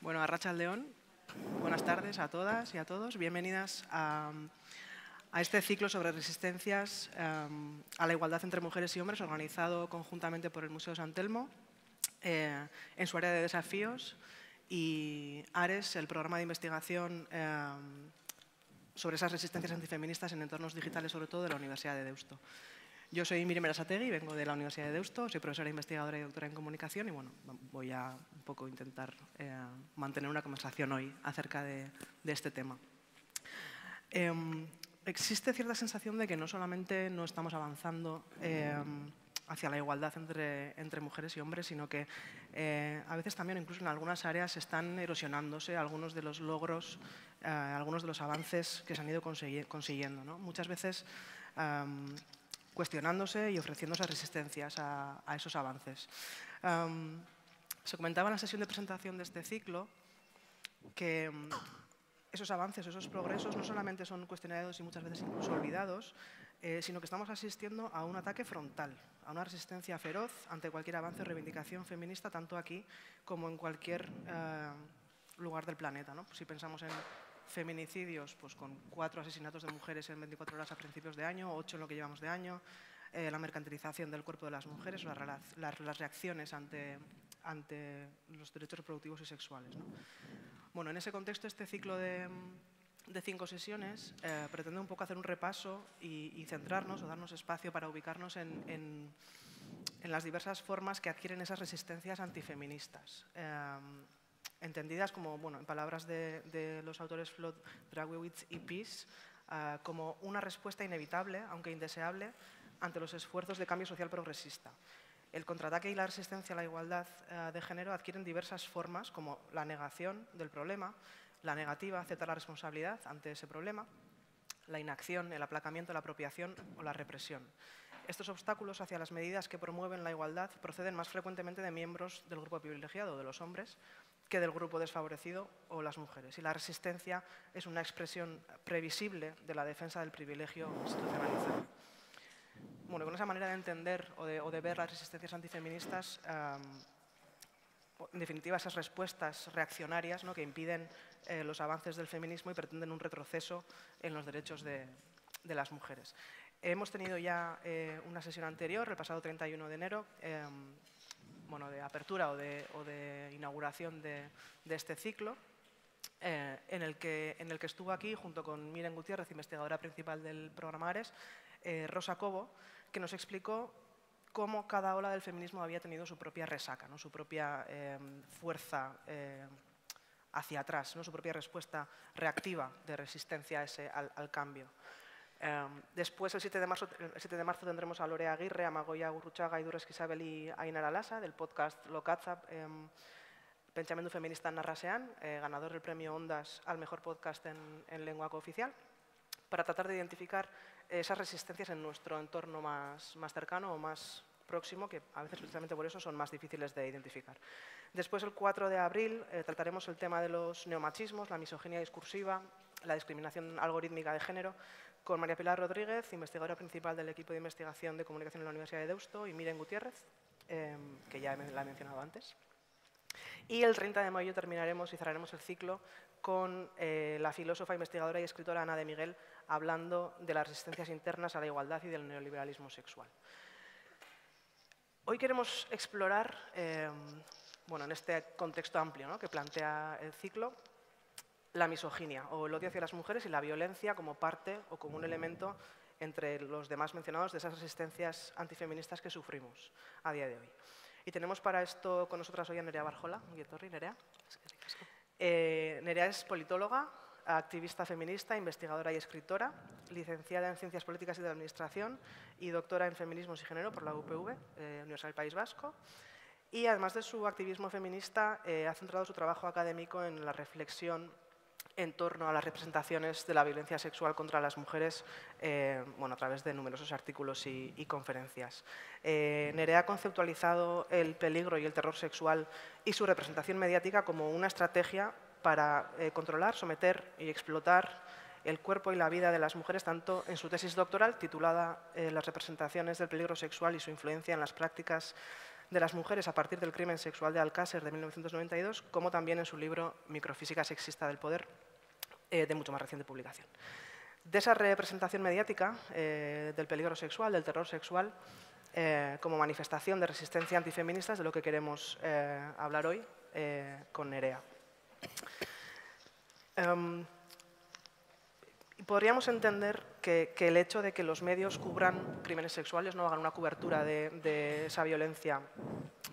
Bueno, a Racha León, buenas tardes a todas y a todos. Bienvenidas a, este ciclo sobre resistencias eh, a la igualdad entre mujeres y hombres organizado conjuntamente por el Museo San Telmo eh, en su área de desafíos y ARES, el programa de investigación eh, sobre esas resistencias antifeministas en entornos digitales, sobre todo de la Universidad de Deusto. Yo soy Miriam Merasategui, vengo de la Universidad de Deusto, soy profesora investigadora y doctora en comunicación y bueno, voy a intentar eh, mantener una conversación hoy acerca de, este tema. Em, existe cierta sensación de que no solamente no estamos avanzando em, hacia la igualdad entre, entre, mujeres y hombres, sino que eh, a veces también, incluso en algunas áreas, están erosionándose algunos de los logros, eh, algunos de los avances que se han ido consiguiendo. Muchas veces em, cuestionándose y ofreciéndose resistencias a, esos avances. Se comentaba en la sesión de presentación de este ciclo que mm, esos avances, esos progresos, no solamente son cuestionados y muchas veces incluso olvidados, eh, sino que estamos asistiendo a un ataque frontal, a una resistencia feroz ante cualquier avance o reivindicación feminista, tanto aquí como en cualquier eh, lugar del planeta. Si pensamos en feminicidios, pues con cuatro asesinatos de mujeres en 24 horas a principios de año, ocho en lo que llevamos de año, eh, la mercantilización del cuerpo de las mujeres, las reacciones ante ante los derechos reproductivos y sexuales. Bueno, en ese contexto, este ciclo de, cinco sesiones eh, pretende un poco hacer un repaso y, centrarnos o darnos espacio para ubicarnos en, las diversas formas que adquieren esas resistencias antifeministas. Eh, entendidas como, en palabras de, los autores Flood, Dragowitz y Peace, eh, como una respuesta inevitable, aunque indeseable, ante los esfuerzos de cambio social progresista el contraataque y la resistencia a la igualdad eh, de género adquieren diversas formas, como la negación del problema, la negativa a aceptar la responsabilidad ante ese problema, la inacción, el aplacamiento, la apropiación o la represión. Estos obstáculos hacia las medidas que promueven la igualdad proceden más frecuentemente de miembros del grupo privilegiado, de los hombres, que del grupo desfavorecido o las mujeres. Y la resistencia es una expresión previsible de la defensa del privilegio institucionalizado bueno, con esa manera de entender o de, ver las resistencias antifeministas, em, en definitiva, esas respuestas reaccionarias ¿no? que impiden eh, los avances del feminismo y pretenden un retroceso en los derechos de, las mujeres. Hemos tenido ya eh, una sesión anterior, el pasado 31 de enero, em, bueno, de apertura o de, inauguración de, este ciclo, eh, en, el que, que estuvo aquí, junto con Miren Gutiérrez, investigadora principal del programa ARES, Rosa Cobo, que nos explicó cómo cada ola del feminismo había tenido su propia resaca, ¿no? su propia eh, fuerza eh, hacia atrás, ¿no? su propia respuesta reactiva de resistencia ese, al, cambio. Eh, después, el 7, de marzo, el 7 de marzo tendremos a Lorea Aguirre, a Magoya y Idurres Isabel y Ainar Alasa, del podcast Locaza, pensamiento Feminista en Narrasean, ganador del premio Ondas al mejor podcast en, en lengua cooficial, para tratar de identificar esas resistencias en nuestro entorno más, más cercano o más próximo, que a veces precisamente por eso son más difíciles de identificar. Después, el 4 de abril, eh, trataremos el tema de los neomachismos, la misoginia discursiva, la discriminación algorítmica de género, con María Pilar Rodríguez, investigadora principal del equipo de investigación de comunicación en la Universidad de Deusto, y Miren Gutiérrez, em, que ya la he mencionado antes. Y el 30 de mayo terminaremos y cerraremos el ciclo con eh, la filósofa, investigadora y escritora Ana de Miguel, hablando de las resistencias internas a la igualdad y del neoliberalismo sexual. Hoy queremos explorar, em, bueno, en este contexto amplio ¿no? que plantea el ciclo, la misoginia o el odio hacia las mujeres y la violencia como parte o como un elemento entre los demás mencionados de esas resistencias antifeministas que sufrimos a día de hoy. Y tenemos para esto con nosotras hoy a Nerea Barjola, Torri, Nerea. Eh, Nerea es politóloga, activista feminista, investigadora y escritora, licenciada en Ciencias Políticas y de Administración y doctora en Feminismo y Género por la UPV, eh, Universidad del País Vasco. Y además de su activismo feminista, eh, ha centrado su trabajo académico en la reflexión en torno a las representaciones de la violencia sexual contra las mujeres eh, bueno, a través de numerosos artículos y, conferencias. Nerea ha conceptualizado el peligro y el terror sexual y su representación mediática como una estrategia para eh, controlar, someter y explotar el cuerpo y la vida de las mujeres, tanto en su tesis doctoral titulada eh, Las representaciones del peligro sexual y su influencia en las prácticas de las mujeres a partir del crimen sexual de Alcácer de 1992, como también en su libro Microfísica sexista del poder, eh, de mucho más reciente publicación. De esa representación mediática del peligro sexual, del terror sexual, como manifestación de resistencia antifeminista, es de lo que queremos hablar hoy con Nerea. Em, podríamos entender que, el hecho de que los medios cubran crímenes sexuales, no hagan una cobertura de, esa violencia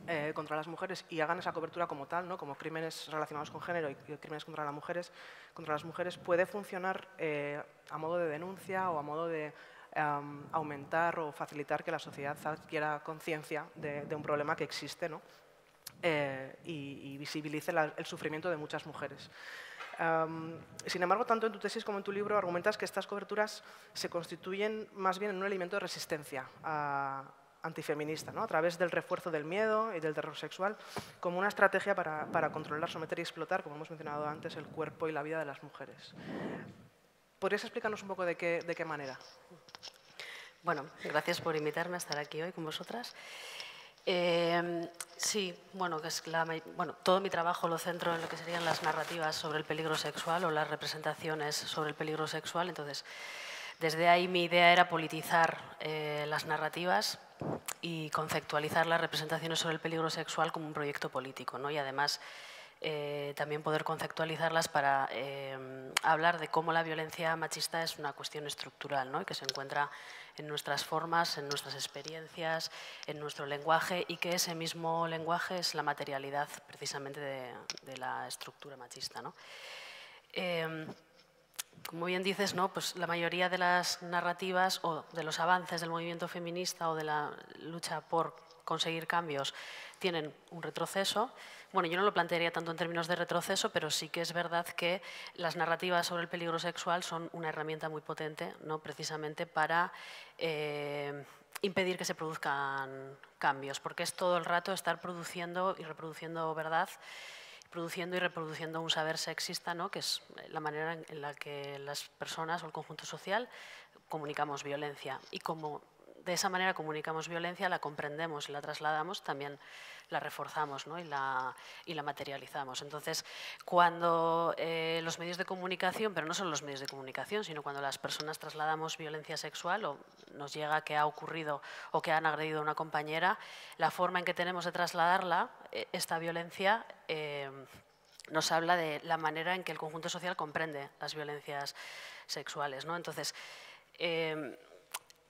eh, contra las mujeres y hagan esa cobertura como tal, ¿no? como crímenes relacionados con género y crímenes contra las mujeres, contra las mujeres puede funcionar eh, a modo de denuncia o a modo de em, aumentar o facilitar que la sociedad adquiera conciencia de, de, un problema que existe ¿no? Eh, y, visibilice el sufrimiento de muchas mujeres. sin embargo, tanto en tu tesis como en tu libro argumentas que estas coberturas se constituyen más bien en un elemento de resistencia ah, antifeminista, ¿no? a través del refuerzo del miedo y del terror sexual, como una estrategia para, para, controlar, someter y explotar, como hemos mencionado antes, el cuerpo y la vida de las mujeres. ¿Podrías explicarnos un poco de qué, de qué manera? Bueno, gracias por invitarme a estar aquí hoy con vosotras. Em, sí, bueno, que es la, bueno, todo mi trabajo lo centro en lo que serían las narrativas sobre el peligro sexual o las representaciones sobre el peligro sexual. Entonces, desde ahí mi idea era politizar eh, las narrativas y conceptualizar las representaciones sobre el peligro sexual como un proyecto político, ¿no? Y además eh, también poder conceptualizarlas para eh, hablar de cómo la violencia machista es una cuestión estructural, ¿no? que se encuentra en nuestras formas, en nuestras experiencias, en nuestro lenguaje y que ese mismo lenguaje es la materialidad precisamente de, la estructura machista. ¿no? Em, como bien dices, ¿no? pues la mayoría de las narrativas o de los avances del movimiento feminista o de la lucha por conseguir cambios tienen un retroceso, bueno, yo no lo plantearía tanto en términos de retroceso, pero sí que es verdad que las narrativas sobre el peligro sexual son una herramienta muy potente, ¿no? precisamente para eh, impedir que se produzcan cambios, porque es todo el rato estar produciendo y reproduciendo verdad produciendo y reproduciendo un saber sexista, ¿no? que es la manera en la que las personas o el conjunto social comunicamos violencia. Y como de esa manera comunicamos violencia, la comprendemos y la trasladamos, también la reforzamos ¿no? y, la, materializamos. Entonces, cuando eh, los medios de comunicación, pero no son los medios de comunicación, sino cuando las personas trasladamos violencia sexual o nos llega que ha ocurrido o que han agredido a una compañera, la forma en que tenemos de trasladarla, e, esta violencia, eh, nos habla de la manera en que el conjunto social comprende las violencias sexuales. ¿no? Entonces, eh,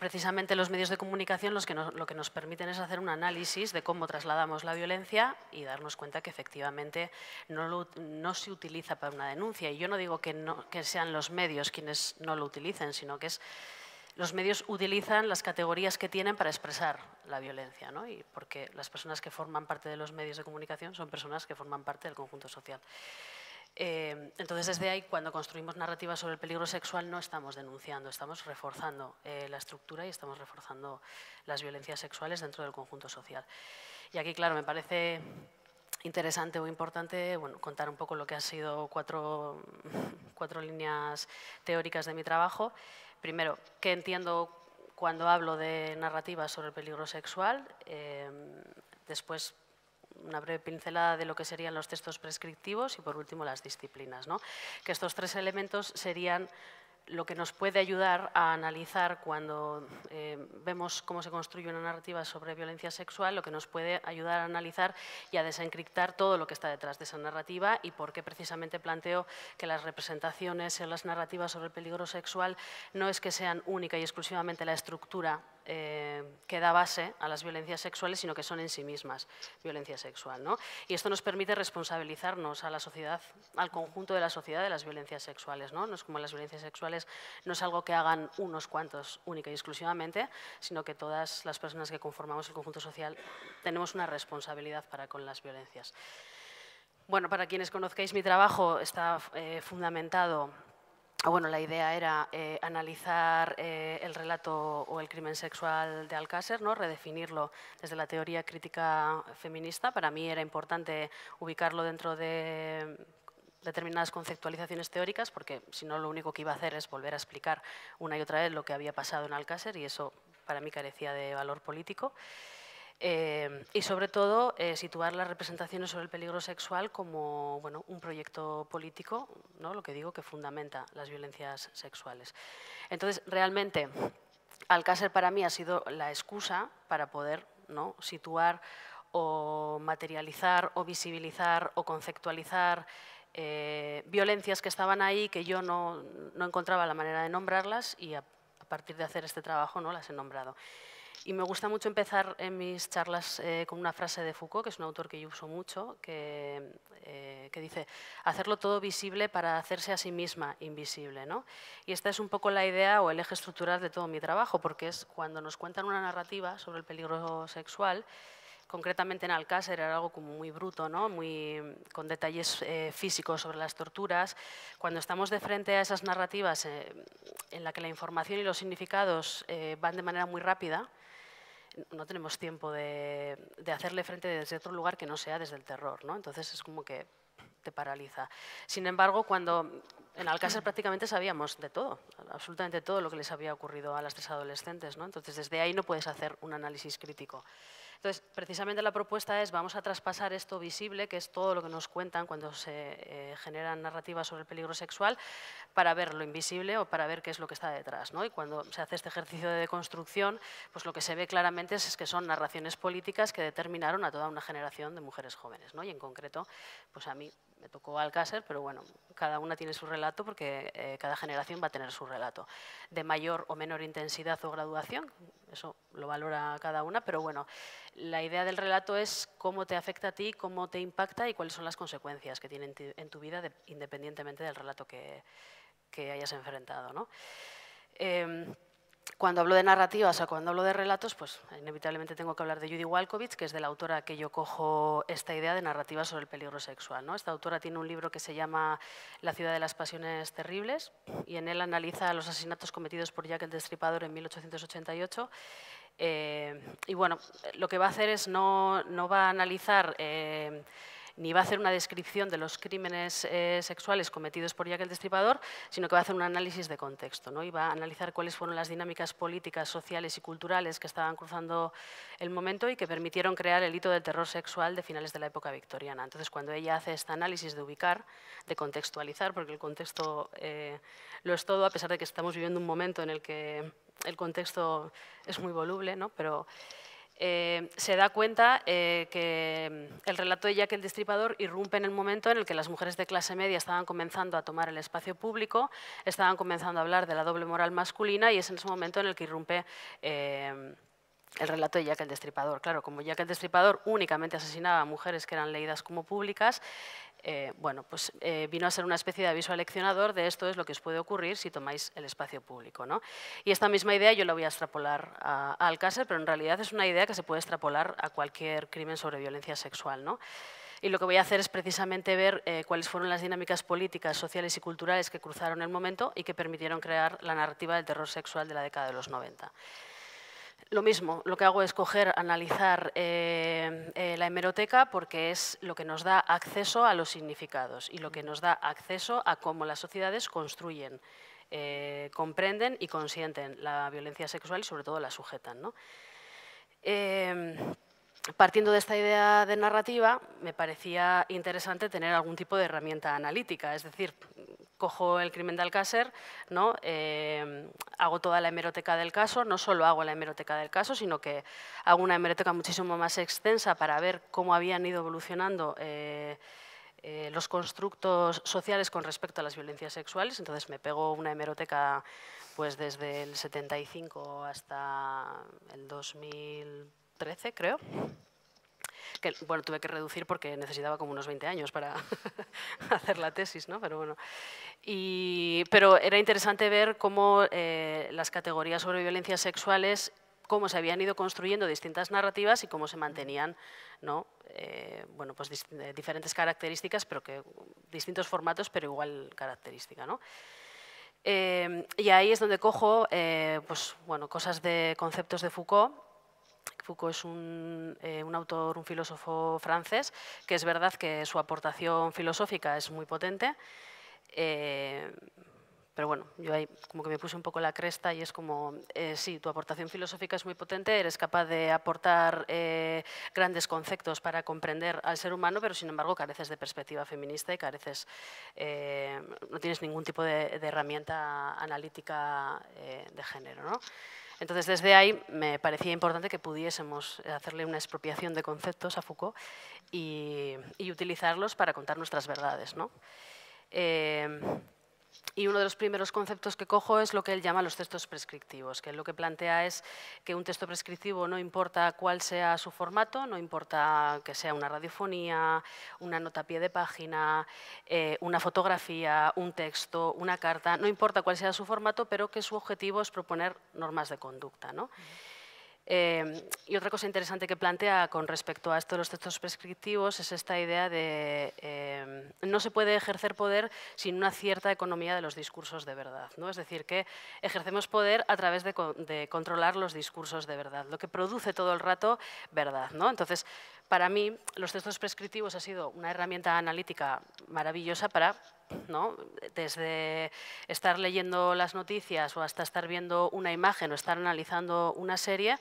precisamente los medios de comunicación los que lo que nos permiten es hacer un análisis de cómo trasladamos la violencia y darnos cuenta que efectivamente no, se utiliza para una denuncia. Y yo no digo que, sean los medios quienes no lo utilicen, sino que es los medios utilizan las categorías que tienen para expresar la violencia, ¿no? y porque las personas que forman parte de los medios de comunicación son personas que forman parte del conjunto social. Eh, entonces, desde ahí, cuando construimos narrativas sobre el peligro sexual, no estamos denunciando, estamos reforzando eh, la estructura y estamos reforzando las violencias sexuales dentro del conjunto social. Y aquí, claro, me parece interesante o importante bueno, contar un poco lo que han sido cuatro, líneas teóricas de mi trabajo. Primero, ¿qué entiendo cuando hablo de narrativas sobre el peligro sexual? Eh, después, una breve pincelada de lo que serían los textos prescriptivos y, por último, las disciplinas. Que estos tres elementos serían lo que nos puede ayudar a analizar cuando eh, vemos cómo se construye una narrativa sobre violencia sexual, lo que nos puede ayudar a analizar y a desencriptar todo lo que está detrás de esa narrativa y por qué precisamente planteo que las representaciones en las narrativas sobre el peligro sexual no es que sean única y exclusivamente la estructura eh, que da base a las violencias sexuales, sino que son en sí mismas violencia sexual. ¿no? Y esto nos permite responsabilizarnos a la sociedad, al conjunto de la sociedad de las violencias sexuales. ¿no? no es como las violencias sexuales, no es algo que hagan unos cuantos única y exclusivamente, sino que todas las personas que conformamos el conjunto social tenemos una responsabilidad para con las violencias. Bueno, para quienes conozcáis mi trabajo, está eh, fundamentado Ah, bueno, la idea era eh, analizar eh, el relato o el crimen sexual de Alcácer, ¿no? redefinirlo desde la teoría crítica feminista. Para mí era importante ubicarlo dentro de determinadas conceptualizaciones teóricas, porque si no lo único que iba a hacer es volver a explicar una y otra vez lo que había pasado en Alcácer y eso para mí carecía de valor político. Em, y sobre todo eh, situar las representaciones sobre el peligro sexual como bueno, un proyecto político, ¿no? lo que digo, que fundamenta las violencias sexuales. Entonces, realmente, Alcácer para mí ha sido la excusa para poder ¿no? situar o materializar o visibilizar o conceptualizar eh, violencias que estaban ahí que yo no, no, encontraba la manera de nombrarlas y a partir de hacer este trabajo no las he nombrado. Y me gusta mucho empezar en eh, mis charlas eh, con una frase de Foucault, que es un autor que yo uso mucho, eh, que, dice, hacerlo todo visible para hacerse a sí misma invisible. ¿no? Y esta es un poco la idea o el eje estructural de todo mi trabajo, porque es cuando nos cuentan una narrativa sobre el peligro sexual, concretamente en Alcácer era algo como muy bruto, ¿no? muy, con detalles físicos sobre las torturas. Cuando estamos de frente a esas narrativas en la que la información y los significados van de manera muy rápida, no tenemos tiempo de, hacerle frente desde otro lugar que no sea desde el terror, ¿no? Entonces es como que te paraliza. Sin embargo, cuando en Alcácer prácticamente sabíamos de todo, absolutamente todo lo que les había ocurrido a las tres adolescentes, ¿no? Entonces desde ahí no puedes hacer un análisis crítico. Entonces, precisamente la propuesta es, vamos a traspasar esto visible, que es todo lo que nos cuentan cuando se eh, generan narrativas sobre el peligro sexual, para ver lo invisible o para ver qué es lo que está detrás. ¿no? Y cuando se hace este ejercicio de deconstrucción, pues lo que se ve claramente es, que son narraciones políticas que determinaron a toda una generación de mujeres jóvenes. ¿no? Y en concreto, pues a mí me tocó Alcácer, pero bueno, cada una tiene su relato porque eh, cada generación va a tener su relato. De mayor o menor intensidad o graduación, eso lo valora cada una, pero bueno, la idea del relato es cómo te afecta a ti, cómo te impacta y cuáles son las consecuencias que tiene en tu vida independientemente del relato que, hayas enfrentado. ¿no? Em, cuando hablo de narrativas o cuando hablo de relatos, pues inevitablemente tengo que hablar de Judy Walkovich, que es de la autora que yo cojo esta idea de narrativa sobre el peligro sexual. ¿no? Esta autora tiene un libro que se llama La ciudad de las pasiones terribles y en él analiza los asesinatos cometidos por Jack el Destripador en 1888 eh, y bueno, lo que va a hacer es no, no va a analizar eh, ni va a hacer una descripción de los crímenes eh, sexuales cometidos por Jack el Destripador, sino que va a hacer un análisis de contexto ¿no? y va a analizar cuáles fueron las dinámicas políticas, sociales y culturales que estaban cruzando el momento y que permitieron crear el hito del terror sexual de finales de la época victoriana. Entonces, cuando ella hace este análisis de ubicar, de contextualizar, porque el contexto eh, lo es todo, a pesar de que estamos viviendo un momento en el que el contexto es muy voluble, ¿no? pero eh, se da cuenta eh, que mm, el relato de Jack el Destripador irrumpe en el momento en el que las mujeres de clase media estaban comenzando a tomar el espacio público, estaban comenzando a hablar de la doble moral masculina y es en ese momento en el que irrumpe eh, el relato de Jack el Destripador. Claro, como Jack el Destripador únicamente asesinaba a mujeres que eran leídas como públicas, eh, bueno, pues eh, vino a ser una especie de aviso aleccionador de esto es lo que os puede ocurrir si tomáis el espacio público. ¿no? Y esta misma idea yo la voy a extrapolar a, Alcácer, pero en realidad es una idea que se puede extrapolar a cualquier crimen sobre violencia sexual. ¿no? Y lo que voy a hacer es precisamente ver eh, cuáles fueron las dinámicas políticas, sociales y culturales que cruzaron el momento y que permitieron crear la narrativa del terror sexual de la década de los 90. Lo mismo, lo que hago es coger, analizar eh, eh, la hemeroteca porque es lo que nos da acceso a los significados y lo que nos da acceso a cómo las sociedades construyen, eh, comprenden y consienten la violencia sexual y sobre todo la sujetan. Em, partiendo de esta idea de narrativa, me parecía interesante tener algún tipo de herramienta analítica, es decir, cojo el crimen de Alcácer, eh, hago toda la hemeroteca del caso, no solo hago la hemeroteca del caso, sino que hago una hemeroteca muchísimo más extensa para ver cómo habían ido evolucionando eh, eh, los constructos sociales con respecto a las violencias sexuales. Entonces me pego una hemeroteca pues, desde el 75 hasta el 2013, creo que bueno, tuve que reducir porque necesitaba como unos 20 años para hacer la tesis, ¿no? Pero bueno. pero era interesante ver cómo eh, las categorías sobre violencias sexuales cómo se habían ido construyendo distintas narrativas y cómo se mantenían ¿no? Eh, bueno, pues, eh, diferentes características, pero que, distintos formatos, pero igual característica. ¿no? y ahí es donde cojo pues, bueno, cosas de conceptos de Foucault Foucault es eh, un, autor, un filósofo francés, que es verdad que su aportación filosófica es muy potente, eh, pero bueno, yo ahí como que me puse un poco la cresta y es como, eh, sí, tu aportación filosófica es muy potente, eres capaz de aportar grandes conceptos para comprender al ser humano, pero sin embargo careces de perspectiva feminista y careces, no tienes ningún tipo de, de herramienta analítica de género. ¿no? Entonces, desde ahí me parecía importante que pudiésemos hacerle una expropiación de conceptos a Foucault y, utilizarlos para contar nuestras verdades. ¿no? Eh, y uno de los primeros conceptos que cojo es lo que él llama los textos prescriptivos, que lo que plantea es que un texto prescriptivo no importa cuál sea su formato, no importa que sea una radiofonía, una nota pie de página, eh, una fotografía, un texto, una carta, no importa cuál sea su formato, pero que su objetivo es proponer normas de conducta. Em, y otra cosa interesante que plantea con respecto a esto de los textos prescriptivos es esta idea de em, no se puede ejercer poder sin una cierta economía de los discursos de verdad. ¿no? Es decir, que ejercemos poder a través de, de, controlar los discursos de verdad, lo que produce todo el rato verdad. ¿no? Entonces, para mí, los textos prescriptivos ha sido una herramienta analítica maravillosa para, ¿no? desde estar leyendo las noticias o hasta estar viendo una imagen o estar analizando una serie,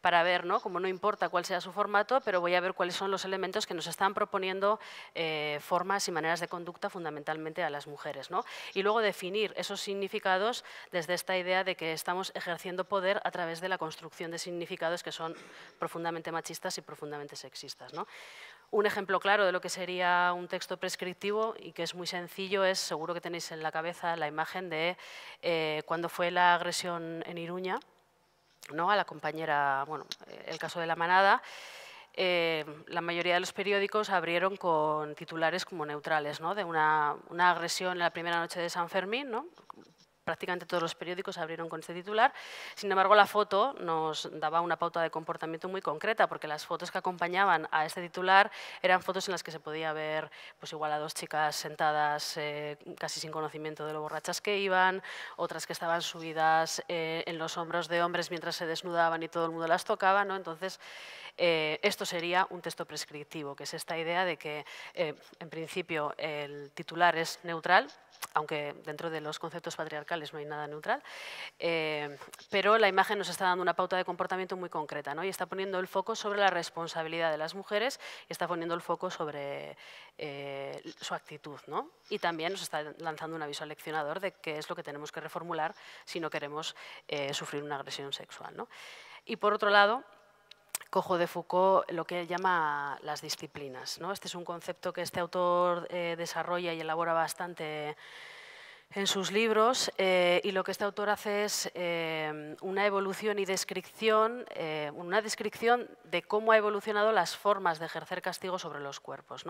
para ver, ¿no? como no importa cuál sea su formato, pero voy a ver cuáles son los elementos que nos están proponiendo eh, formas y maneras de conducta fundamentalmente a las mujeres. Y luego definir esos significados desde esta idea de que estamos ejerciendo poder a través de la construcción de significados que son profundamente machistas y profundamente sexistas. Un ejemplo claro de lo que sería un texto prescriptivo y que es muy sencillo es, seguro que tenéis en la cabeza la imagen de eh, cuando fue la agresión en Iruña, ¿no? a la compañera, bueno, eh, el caso de la manada, eh, la mayoría de los periódicos abrieron con titulares como neutrales, ¿no? de una, una, agresión en la primera noche de San Fermín, ¿no? prácticamente todos los periódicos abrieron con este titular. Sin embargo, la foto nos daba una pauta de comportamiento muy concreta, porque las fotos que acompañaban a este titular eran fotos en las que se podía ver pues, igual a dos chicas sentadas eh, casi sin conocimiento de lo borrachas que iban, otras que estaban subidas eh, en los hombros de hombres mientras se desnudaban y todo el mundo las tocaba. ¿no? Entonces, eh, esto sería un texto prescriptivo, que es esta idea de que, en principio, el titular es neutral, aunque dentro de los conceptos patriarcales no hay nada neutral, eh, pero la imagen nos está dando una pauta de comportamiento muy concreta ¿no? y está poniendo el foco sobre la responsabilidad de las mujeres y está poniendo el foco sobre eh, su actitud. ¿no? Y también nos está lanzando un aviso al leccionador de qué es lo que tenemos que reformular si no queremos eh, sufrir una agresión sexual. Y por otro lado, cojo de Foucault lo que él llama las disciplinas. ¿no? Este es un concepto que este autor eh, desarrolla y elabora bastante en sus libros eh, y lo que este autor hace es eh, una evolución y descripción, una descripción de cómo ha evolucionado las formas de ejercer castigo sobre los cuerpos.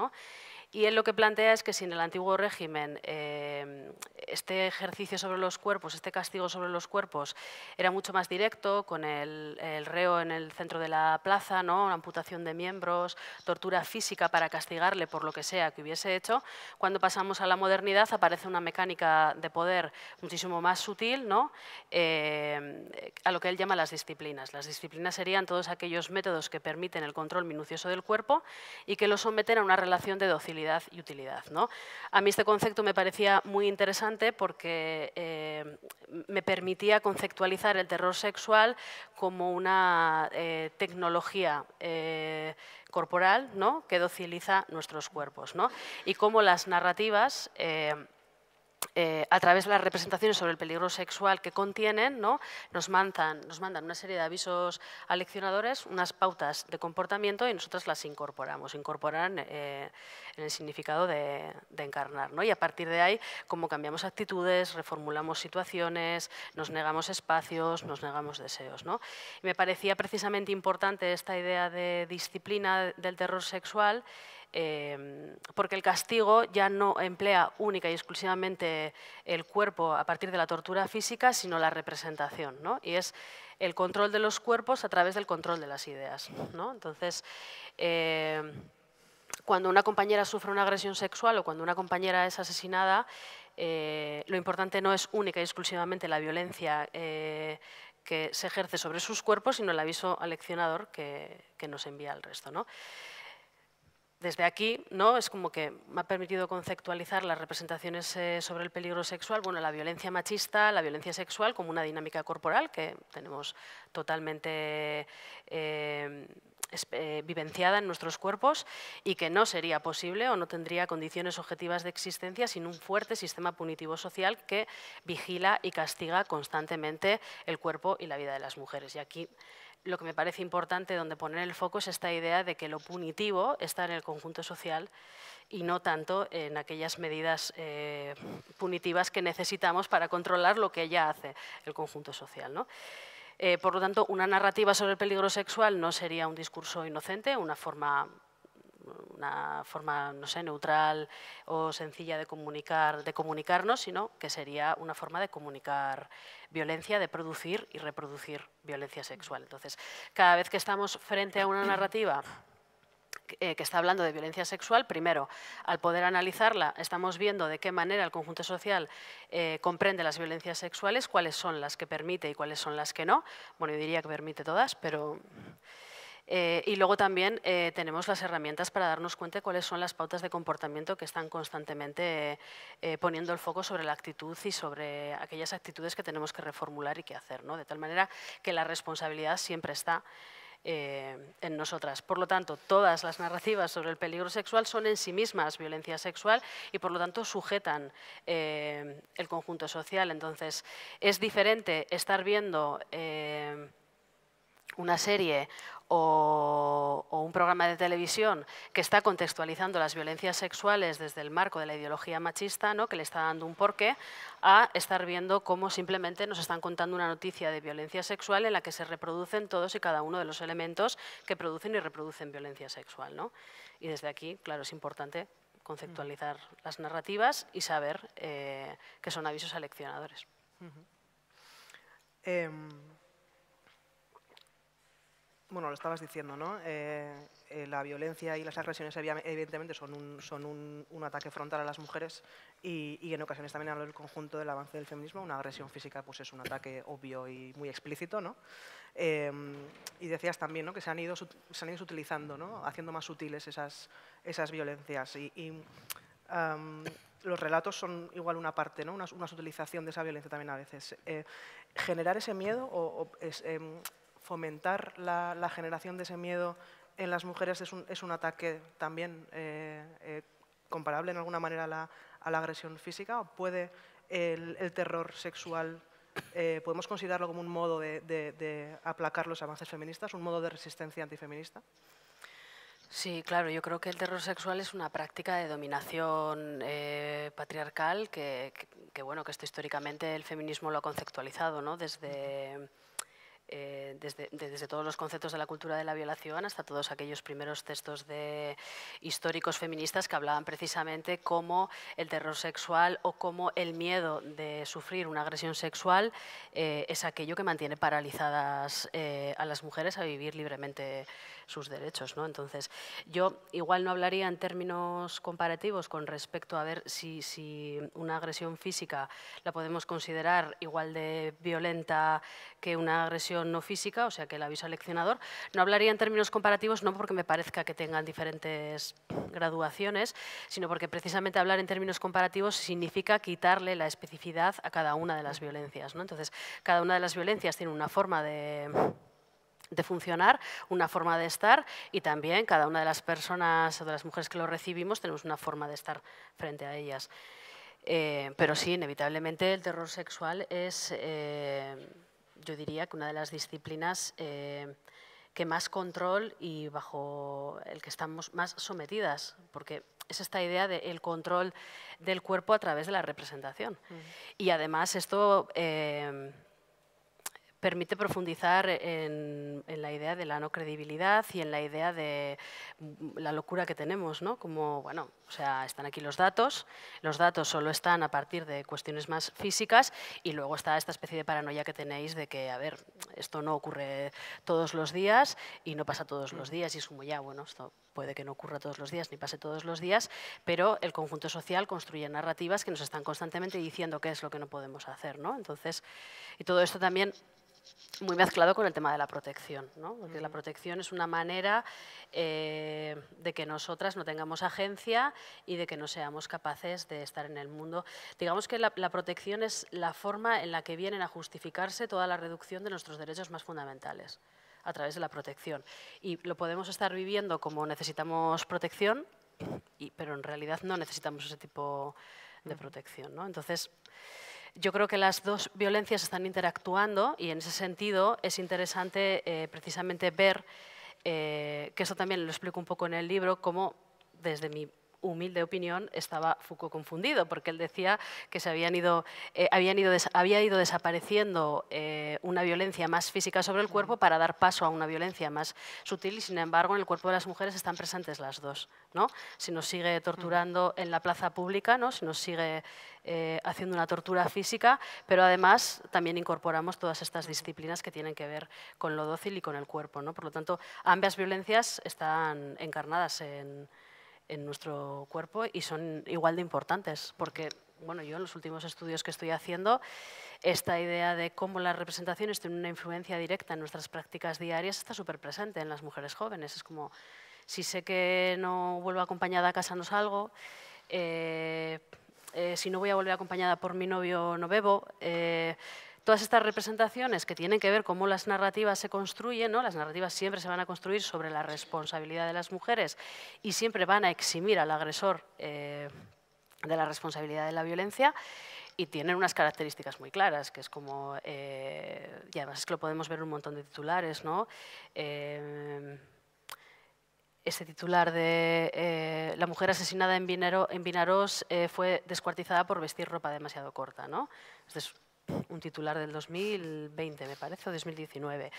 Y él lo que plantea es que si en el antiguo régimen eh, este ejercicio sobre los cuerpos, este castigo sobre los cuerpos, era mucho más directo, con el, reo en el centro de la plaza, ¿no? Una amputación de miembros, tortura física para castigarle por lo que sea que hubiese hecho, cuando pasamos a la modernidad aparece una mecánica de poder muchísimo más sutil, ¿no? Eh, a lo que él llama las disciplinas. Las disciplinas serían todos aquellos métodos que permiten el control minucioso del cuerpo y que lo someten a una relación de docilidad y utilidad. ¿no? A mí este concepto me parecía muy interesante porque eh, me permitía conceptualizar el terror sexual como una eh, tecnología eh, corporal ¿no? que dociliza nuestros cuerpos y cómo las narrativas eh, a través de las representaciones sobre el peligro sexual que contienen, ¿no? nos, mandan, nos mandan una serie de avisos a leccionadores, unas pautas de comportamiento y nosotras las incorporamos, incorporan eh, en el significado de, encarnar. Y a partir de ahí, como cambiamos actitudes, reformulamos situaciones, nos negamos espacios, nos negamos deseos. ¿no? me parecía precisamente importante esta idea de disciplina del terror sexual Em, porque el castigo ya no emplea única y exclusivamente el cuerpo a partir de la tortura física, sino la representación, ¿no? y es el control de los cuerpos a través del control de las ideas. Entonces, em, cuando una compañera sufre una agresión sexual o cuando una compañera es asesinada, eh, lo importante no es única y exclusivamente la violencia eh, que se ejerce sobre sus cuerpos, sino el aviso aleccionador que, nos envía el resto. ¿no? desde aquí, ¿no? Es como que me ha permitido conceptualizar las representaciones eh, sobre el peligro sexual, bueno, la violencia machista, la violencia sexual como una dinámica corporal que tenemos totalmente eh, eh, vivenciada en nuestros cuerpos y que no sería posible o no tendría condiciones objetivas de existencia sin un fuerte sistema punitivo social que vigila y castiga constantemente el cuerpo y la vida de las mujeres. Y aquí lo que me parece importante donde poner el foco es esta idea de que lo punitivo está en el conjunto social y no tanto en aquellas medidas eh, punitivas que necesitamos para controlar lo que ya hace el conjunto social. Eh, por lo tanto, una narrativa sobre el peligro sexual no sería un discurso inocente, una forma una forma, no sé, neutral o sencilla de, comunicar, de comunicarnos, sino que sería una forma de comunicar violencia, de producir y reproducir violencia sexual. Entonces, cada vez que estamos frente a una narrativa que eh, está hablando de violencia sexual, primero, al poder analizarla, estamos viendo de qué manera el conjunto social eh, comprende las violencias sexuales, cuáles son las que permite y cuáles son las que no. Bueno, yo diría que permite todas, pero eh, y luego también eh, tenemos las herramientas para darnos cuenta de cuáles son las pautas de comportamiento que están constantemente eh, poniendo el foco sobre la actitud y sobre aquellas actitudes que tenemos que reformular y que hacer, ¿no? de tal manera que la responsabilidad siempre está en nosotras. Por lo tanto, todas las narrativas sobre el peligro sexual son en sí mismas violencia sexual y por lo tanto sujetan el conjunto social. Entonces, es diferente estar viendo... una serie o, un programa de televisión que está contextualizando las violencias sexuales desde el marco de la ideología machista, ¿no? que le está dando un porqué, a estar viendo cómo simplemente nos están contando una noticia de violencia sexual en la que se reproducen todos y cada uno de los elementos que producen y reproducen violencia sexual. ¿no? Y desde aquí, claro, es importante conceptualizar las narrativas y saber eh, que son avisos aleccionadores. Bueno, lo estabas diciendo, ¿no? Eh, eh, la violencia y las agresiones evidentemente son, un, ataque frontal a las mujeres y, en ocasiones también al conjunto del avance del feminismo. Una agresión física pues, es un ataque obvio y muy explícito, ¿no? Em, y decías también ¿no? que se han ido, se han utilizando, ¿no? haciendo más sutiles esas, violencias. Y, los relatos son igual una parte, ¿no? una, una utilización de esa violencia también a veces. Eh, generar ese miedo o, em, fomentar la, generación de ese miedo en las mujeres es un, ataque también eh, eh, comparable en alguna manera a la, agresión física? ¿O puede el, terror sexual, eh, podemos considerarlo como un modo de, aplacar los avances feministas, un modo de resistencia antifeminista? Sí, claro, yo creo que el terror sexual es una práctica de dominación patriarcal que, bueno, que esto históricamente el feminismo lo ha conceptualizado, ¿no? Desde eh, desde, todos los conceptos de la cultura de la violación hasta todos aquellos primeros textos de históricos feministas que hablaban precisamente cómo el terror sexual o cómo el miedo de sufrir una agresión sexual eh, es aquello que mantiene paralizadas eh, a las mujeres a vivir libremente sus derechos. ¿no? Entonces, yo igual no hablaría en términos comparativos con respecto a ver si, una agresión física la podemos considerar igual de violenta que una agresión no física, o sea, que el aviso al leccionador. No hablaría en términos comparativos no porque me parezca que tengan diferentes graduaciones, sino porque precisamente hablar en términos comparativos significa quitarle la especificidad a cada una de las violencias. ¿no? Entonces, cada una de las violencias tiene una forma de de funcionar, una forma de estar y también cada una de las personas o de las mujeres que lo recibimos tenemos una forma de estar frente a ellas. Eh, pero sí, inevitablemente el terror sexual es, eh, yo diría, que una de las disciplinas eh, que más control y bajo el que estamos más sometidas, porque es esta idea del el control del cuerpo a través de la representación. Y además esto permite profundizar en, la idea de la no credibilidad y en la idea de mm, la locura que tenemos, ¿no? Como, bueno, o sea, están aquí los datos, los datos solo están a partir de cuestiones más físicas y luego está esta especie de paranoia que tenéis de que, a ver, esto no ocurre todos los días y no pasa todos los mm. días y sumo ya, bueno, esto puede que no ocurra todos los días ni pase todos los días, pero el conjunto social construye narrativas que nos están constantemente diciendo qué es lo que no podemos hacer, ¿no? Entonces, y todo esto también muy mezclado con el tema de la protección, ¿no? porque la mm. protección es una manera eh, de que nosotras no tengamos agencia y de que no seamos capaces de estar en el mundo. Digamos que la, protección es la forma en la que vienen a justificarse toda la reducción de nuestros derechos más fundamentales a través de la protección. Y lo podemos estar viviendo como necesitamos protección, y, pero en realidad no necesitamos ese tipo de mm. protección. ¿no? Entonces, yo creo que las dos violencias están interactuando y en ese sentido es interesante eh, precisamente ver, eh, que eso también lo explico un poco en el libro, como desde mi humilde opinión, estaba Foucault confundido, porque él decía que se habían ido, eh, había ido desapareciendo eh, una violencia más física sobre el cuerpo para dar paso a una violencia más sutil y, sin embargo, en el cuerpo de las mujeres están presentes las dos. ¿no? Si nos sigue torturando en la plaza pública, ¿no? si nos sigue eh, haciendo una tortura física, pero además también incorporamos todas estas disciplinas que tienen que ver con lo dócil y con el cuerpo. ¿no? Por lo tanto, ambas violencias están encarnadas en, en nuestro cuerpo y son igual de importantes, porque bueno, yo en los últimos estudios que estoy haciendo, esta idea de cómo las representaciones tienen una influencia directa en nuestras prácticas diarias está súper presente en las mujeres jóvenes. Es como, si sé que no vuelvo acompañada a casa no salgo, eh, eh, si no voy a volver acompañada por mi novio no bebo, eh, todas estas representaciones que tienen que ver cómo las narrativas se construyen, ¿no? las narrativas siempre se van a construir sobre la responsabilidad de las mujeres y siempre van a eximir al agresor eh, de la responsabilidad de la violencia y tienen unas características muy claras, que es como, eh, y además es que lo podemos ver en un montón de titulares, ¿no? Eh, titular de eh, la mujer asesinada en, Vinaros fue descuartizada por vestir ropa demasiado corta. ¿no? un titular del 2020, me parece, o 2019.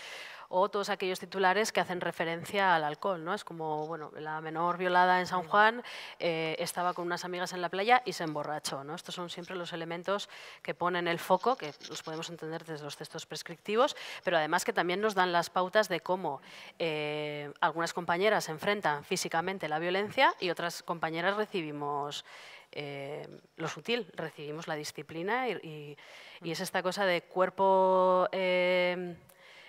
O todos aquellos titulares que hacen referencia al alcohol, ¿no? Es como, bueno, la menor violada en San Juan eh, estaba con unas amigas en la playa y se emborrachó, ¿no? Estos son siempre los elementos que ponen el foco, que los podemos entender desde los textos prescriptivos, pero además que también nos dan las pautas de cómo eh, algunas compañeras enfrentan físicamente la violencia y otras compañeras recibimos eh, lo sutil, recibimos la disciplina y, es mm. esta cosa de cuerpo, eh,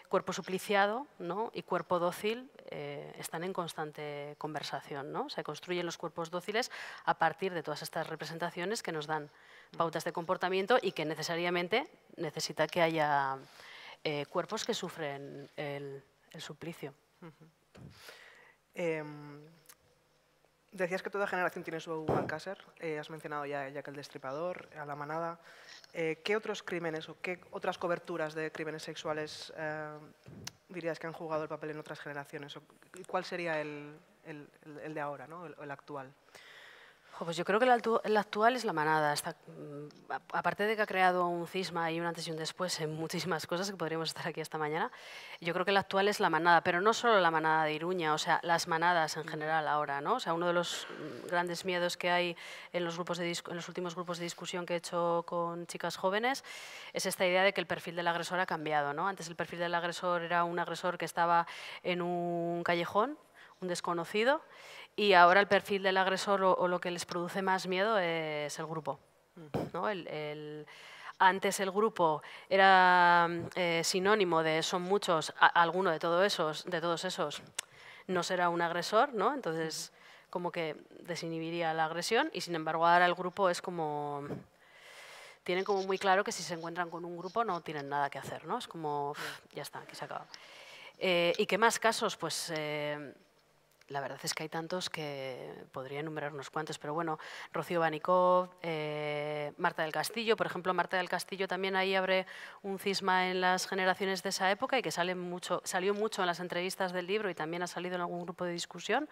cuerpo supliciado ¿no? y cuerpo dócil eh, están en constante conversación. ¿no? Se construyen los cuerpos dóciles a partir de todas estas representaciones que nos dan mm. pautas de comportamiento y que necesariamente necesita que haya cuerpos que sufren el, suplicio. Decías que toda generación tiene su Alcácer. Eh, has mencionado ya que el Destripador, a la manada. Eh, ¿Qué otros crímenes o qué otras coberturas de crímenes sexuales eh, dirías que han jugado el papel en otras generaciones? ¿Cuál sería el, de ahora, el actual? Pues yo creo que el actual es la manada. Está, mm, aparte de que ha creado un cisma y un antes y un después en muchísimas cosas, que podríamos estar aquí esta mañana, yo creo que el actual es la manada, pero no solo la manada de Iruña, o sea, las manadas en general ahora. ¿no? O sea, uno de los mm, grandes miedos que hay en los, grupos de en los últimos grupos de discusión que he hecho con chicas jóvenes es esta idea de que el perfil del agresor ha cambiado. ¿no? Antes el perfil del agresor era un agresor que estaba en un callejón, un desconocido, y ahora el perfil del agresor o, lo que les produce más miedo es el grupo. antes el grupo era eh, sinónimo de son muchos, alguno de, todos esos, de todos esos no será un agresor, ¿no? entonces como que desinhibiría la agresión y sin embargo ahora el grupo es como tienen como muy claro que si se encuentran con un grupo no tienen nada que hacer, ¿no? Es como, ya está, aquí se acaba. Eh, ¿Y qué más casos? Pues eh, la verdad es que hay tantos que podría enumerar unos cuantos, pero bueno, Rocío Banicov eh, Marta del Castillo, por ejemplo, Marta del Castillo también ahí abre un cisma en las generaciones de esa época y que sale mucho, salió mucho en las entrevistas del libro y también ha salido en algún grupo de discusión.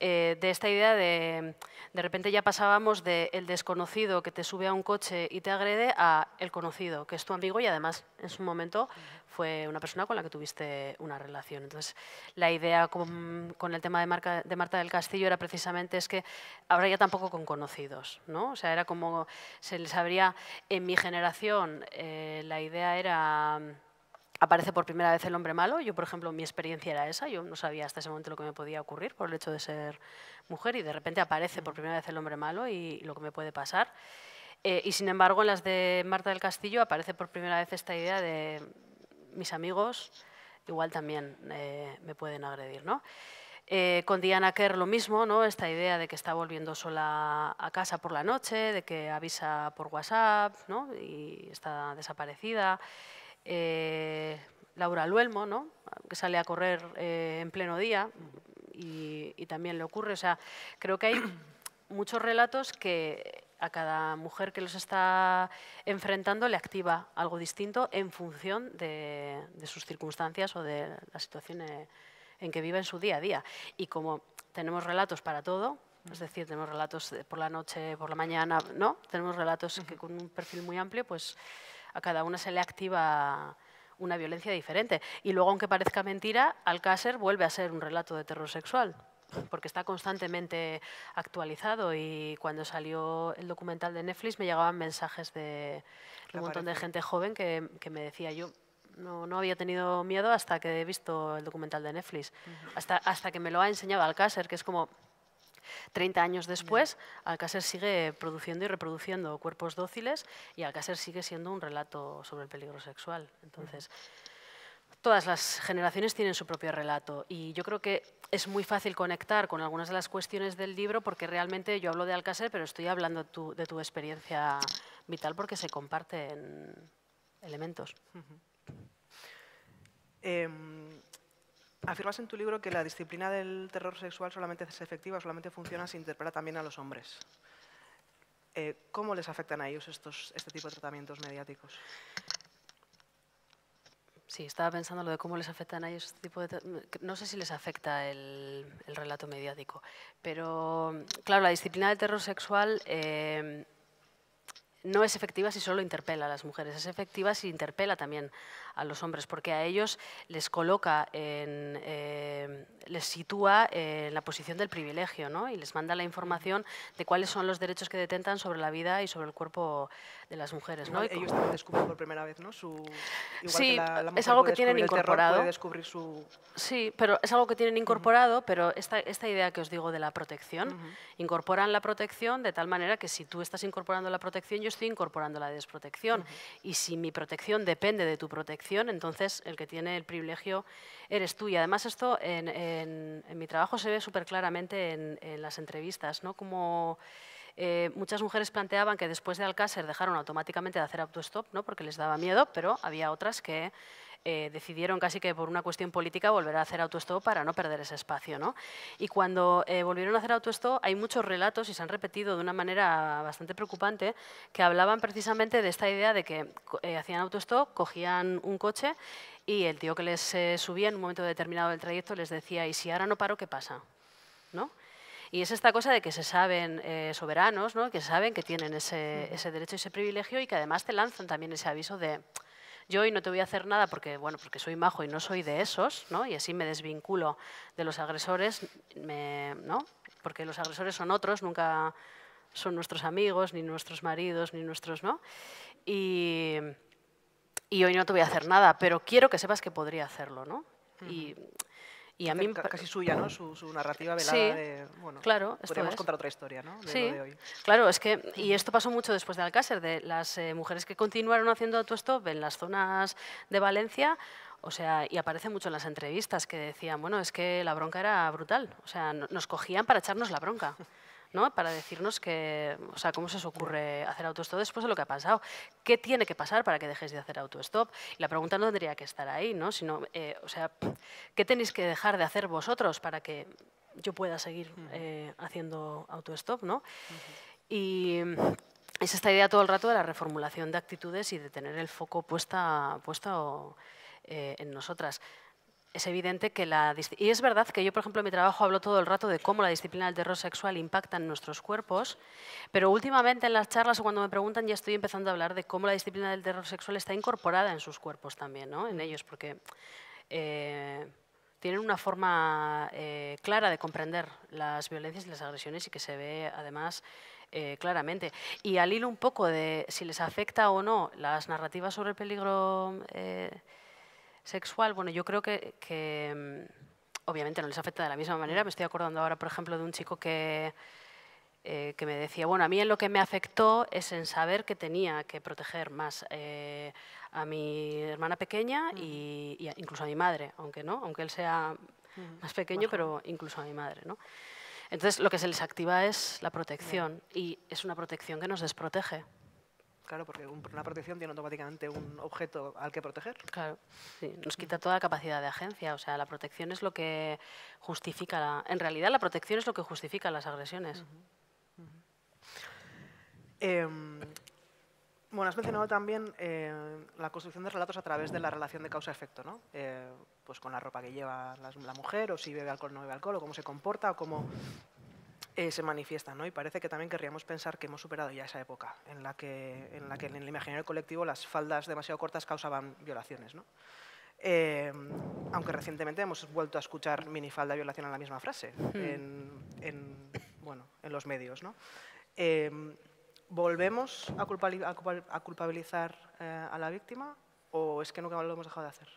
Eh, de esta idea de, de repente ya pasábamos del desconocido que te sube a un coche y te agrede a el conocido, que es tu amigo y además en su momento fue una persona con la que tuviste una relación. Entonces, la idea con, el tema de, Marca, de Marta del Castillo era precisamente es que ahora ya tampoco con conocidos, ¿no? O sea, era como se les habría, en mi generación, eh, la idea era aparece por primera vez el hombre malo. Yo, por ejemplo, mi experiencia era esa. Yo no sabía hasta ese momento lo que me podía ocurrir por el hecho de ser mujer y de repente aparece por primera vez el hombre malo y lo que me puede pasar. Eh, y sin embargo, en las de Marta del Castillo aparece por primera vez esta idea de mis amigos igual también eh, me pueden agredir. ¿no? Eh, con Diana Kerr lo mismo, ¿no? esta idea de que está volviendo sola a casa por la noche, de que avisa por WhatsApp ¿no? y está desaparecida. Eh, Laura Luelmo, ¿no? que sale a correr eh, en pleno día y, también le ocurre. O creo que hay muchos relatos que a cada mujer que los está enfrentando le activa algo distinto en función de, sus circunstancias o de la situación en, que vive en su día a día. Y como tenemos relatos para todo, es decir, tenemos relatos por la noche, por la mañana, ¿no? Tenemos relatos que con un perfil muy amplio, pues a cada una se le activa una violencia diferente. Y luego, aunque parezca mentira, Alcácer vuelve a ser un relato de terror sexual, porque está constantemente actualizado. Y cuando salió el documental de Netflix me llegaban mensajes de un montón de gente joven que, me decía yo. No, no, había tenido miedo hasta que he visto el documental de Netflix, hasta, hasta que me lo ha enseñado Alcácer, que es como, 30 años después, Alcácer sigue produciendo y reproduciendo cuerpos dóciles y Alcácer sigue siendo un relato sobre el peligro sexual. Entonces, todas las generaciones tienen su propio relato y yo creo que es muy fácil conectar con algunas de las cuestiones del libro porque realmente yo hablo de Alcácer, pero estoy hablando de tu experiencia vital porque se comparten elementos. Afirmas en tu libro que la disciplina del terror sexual solamente es efectiva, solamente funciona si interpela también a los hombres. Eh, ¿Cómo les afectan a ellos estos, este tipo de tratamientos mediáticos? Sí, estaba pensando lo de cómo les afectan a ellos este tipo de... No sé si les afecta el, relato mediático, pero claro, la disciplina del terror sexual eh, no es efectiva si solo interpela a las mujeres, es efectiva si interpela también a los hombres, porque a ellos les coloca, en, eh, les sitúa en la posición del privilegio ¿no? y les manda la información de cuáles son los derechos que detentan sobre la vida y sobre el cuerpo de las mujeres. ¿no? ellos también descubren por primera vez ¿no? su... sí, es algo que tienen incorporado. descubrir su... Sí, pero es algo que tienen incorporado, pero esta, esta, idea que os digo de la protección, incorporan la protección de tal manera que si tú estás incorporando la protección, yo estoy incorporando la desprotección. Y si mi protección depende de tu protección, entonces el que tiene el privilegio eres tú. Y además esto en, mi trabajo se ve súper claramente en, las entrevistas, ¿no? Como eh, muchas mujeres planteaban que después de Alcácer dejaron automáticamente de hacer autostop, ¿no? Porque les daba miedo, pero había otras que eh, decidieron casi que por una cuestión política volver a hacer autostop para no perder ese espacio. ¿no? Y cuando eh, volvieron a hacer autostop hay muchos relatos y se han repetido de una manera bastante preocupante que hablaban precisamente de esta idea de que eh, hacían autostop, cogían un coche y el tío que les subía en un momento determinado del trayecto les decía, ¿y si ahora no paro, qué pasa? ¿No? Y es esta cosa de que se saben soberanos, ¿no? que saben que tienen ese, derecho y ese privilegio y que además te lanzan también ese aviso de yo hoy no te voy a hacer nada porque, bueno, porque soy majo y no soy de esos, ¿no? y así me desvinculo de los agresores, ¿no? porque los agresores son otros, nunca son nuestros amigos, ni nuestros maridos, ni nuestros... ¿no? Y, hoy no te voy a hacer nada, pero quiero que sepas que podría hacerlo. ¿no? Y a mí casi suya, ¿no? Su, narrativa velada de, bueno, claro, podemos contar otra historia, ¿no? sí, claro, es que, y esto pasó mucho después de Alcácer, de las eh, mujeres que continuaron haciendo esto en las zonas de Valencia, o sea, y aparece mucho en las entrevistas que decían, bueno, es que la bronca era brutal, o sea, nos cogían para echarnos la bronca para decirnos que, o sea, cómo se os ocurre hacer autostop después de lo que ha pasado. ¿Qué tiene que pasar para que dejéis de hacer autostop? La pregunta no tendría que estar ahí, ¿no? sino, eh, o sea, ¿qué tenéis que dejar de hacer vosotros para que yo pueda seguir eh, haciendo autostop? ¿no? Y es esta idea todo el rato de la reformulación de actitudes y de tener el foco puesta, eh, en nosotras es evidente que la... Y es verdad que yo, por ejemplo, en mi trabajo hablo todo el rato de cómo la disciplina del terror sexual impacta en nuestros cuerpos, pero últimamente en las charlas o cuando me preguntan ya estoy empezando a hablar de cómo la disciplina del terror sexual está incorporada en sus cuerpos también, ¿no? en ellos, porque eh, tienen una forma eh, clara de comprender las violencias y las agresiones y que se ve además... Eh, claramente. Y al hilo un poco de si les afecta o no las narrativas sobre el peligro sexual, bueno, yo creo que, mm, obviamente no les afecta de la misma manera. Me estoy acordando ahora, por ejemplo, de un chico que, eh, que me decía, bueno, a mí en lo que me afectó es en saber que tenía que proteger más eh, a mi hermana pequeña y, incluso a mi madre, aunque no, aunque él sea más pequeño, pero incluso a mi madre, ¿no? Entonces, lo que se les activa es la protección y es una protección que nos desprotege. Claro, porque una protección tiene automáticamente un objeto al que proteger. Claro, sí, nos quita toda la capacidad de agencia. O sea, la protección es lo que justifica, en realidad la protección es lo que justifica las agresiones. Em, bueno, has mencionado también eh, la construcción de relatos a través de la relación de causa-efecto, ¿no? Eh, pues con la ropa que lleva la, la, mujer, o si bebe alcohol o no bebe alcohol, o cómo se comporta, o cómo eh, se manifiestan. ¿no? Y parece que también querríamos pensar que hemos superado ya esa época en la que en, la que en el imaginario colectivo las faldas demasiado cortas causaban violaciones. Em, aunque recientemente hemos vuelto a escuchar minifalda violación en la misma frase hmm. en, bueno, en los medios. Em, ¿Volvemos a, culpabilizar eh, a la víctima o es que nunca lo hemos dejado de hacer?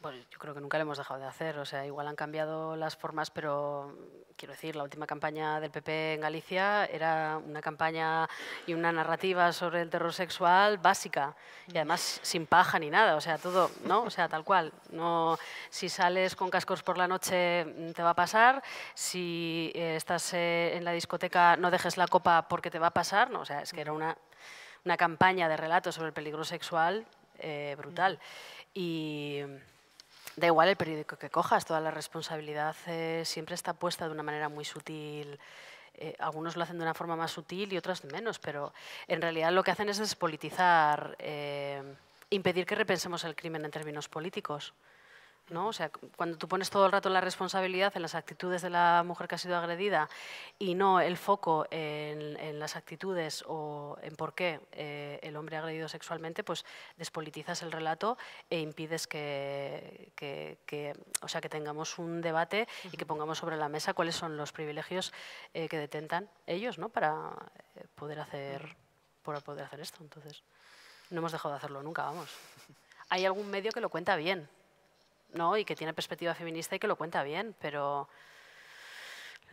bueno, yo creo que nunca lo hemos dejado de hacer. O sea, igual han cambiado las formas, pero mm, quiero decir, la última campaña del PP en Galicia era una campaña y una narrativa sobre el terror sexual básica y además sin paja ni nada. O sea, todo, ¿no? O sea, tal cual. No, si sales con cascos por la noche mm, te va a pasar. Si eh, estás eh, en la discoteca no dejes la copa porque te va a pasar. No, o sea, es que era una, una campaña de relatos sobre el peligro sexual eh, brutal. Y da igual el periódico que cojas, toda la responsabilidad eh, siempre está puesta de una manera muy sutil. Eh, algunos lo hacen de una forma más sutil y otros menos, pero en realidad lo que hacen es despolitizar, eh, impedir que repensemos el crimen en términos políticos. O sea, cuando tú pones todo el rato la responsabilidad en las actitudes de la mujer que ha sido agredida y no el foco en, las actitudes o en por qué eh, el hombre ha agredido sexualmente, pues despolitizas el relato e impides que, o sea, que tengamos un debate y que pongamos sobre la mesa cuáles son los privilegios eh, que detentan ellos ¿no? para eh, poder hacer, para poder hacer esto. Entonces, no hemos dejado de hacerlo nunca, vamos. Hay algún medio que lo cuenta bien, ¿no? y que tiene perspectiva feminista y que lo cuenta bien, pero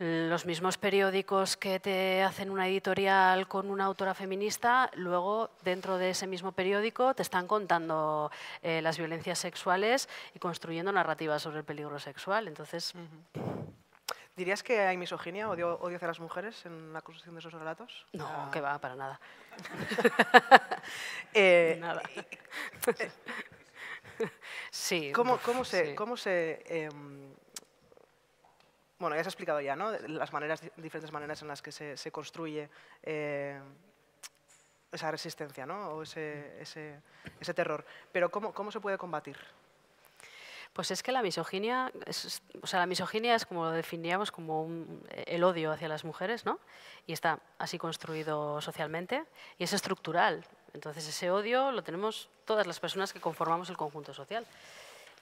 los mismos periódicos que te hacen una editorial con una autora feminista, luego dentro de ese mismo periódico te están contando eh, las violencias sexuales y construyendo narrativas sobre el peligro sexual. Entonces, ¿Dirías que hay misoginia, o odio, hacia las mujeres en la construcción de esos relatos? No, ah. que va, para nada. Eh, nada. Eh, sí. ¿Cómo, se, sí. Cómo se em, bueno, ya explicado ya, ¿no? Las maneras, diferentes maneras en las que se, construye eh, esa resistencia, ¿no? O ese, terror. Pero ¿cómo, se puede combatir? Pues es que la misoginia, o sea, la misoginia es como lo definíamos como el odio hacia las mujeres, ¿no? Y está así construido socialmente y es estructural. Entonces ese odio lo tenemos todas las personas que conformamos el conjunto social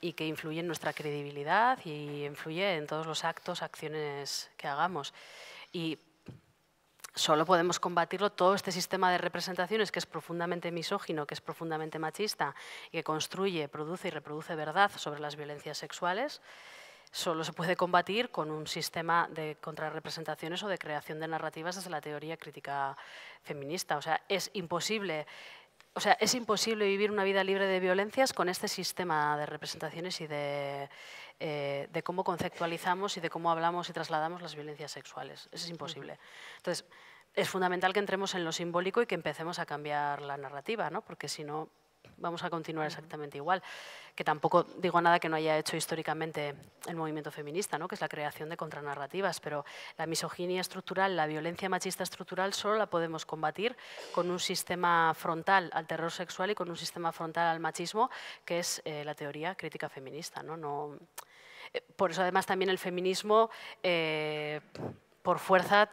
y que influye en nuestra credibilidad y influye en todos los actos, acciones que hagamos. Y solo podemos combatirlo todo este sistema de representaciones que es profundamente misógino, que es profundamente machista y que construye, produce y reproduce verdad sobre las violencias sexuales solo se puede combatir con un sistema de contrarrepresentaciones o de creación de narrativas desde la teoría crítica feminista. O sea, es imposible o sea, es imposible vivir una vida libre de violencias con este sistema de representaciones y de, eh, cómo conceptualizamos y de cómo hablamos y trasladamos las violencias sexuales. Eso es imposible. Entonces, es fundamental que entremos en lo simbólico y que empecemos a cambiar la narrativa, ¿no? porque si no, vamos a continuar exactamente igual. Que tampoco digo nada que no haya hecho históricamente el movimiento feminista, ¿no? que es la creación de contranarrativas, pero la misoginia estructural, la violencia machista estructural, solo la podemos combatir con un sistema frontal al terror sexual y con un sistema frontal al machismo, que es eh, la teoría crítica feminista. ¿no? No, eh, por eso, además, también el feminismo, eh, por fuerza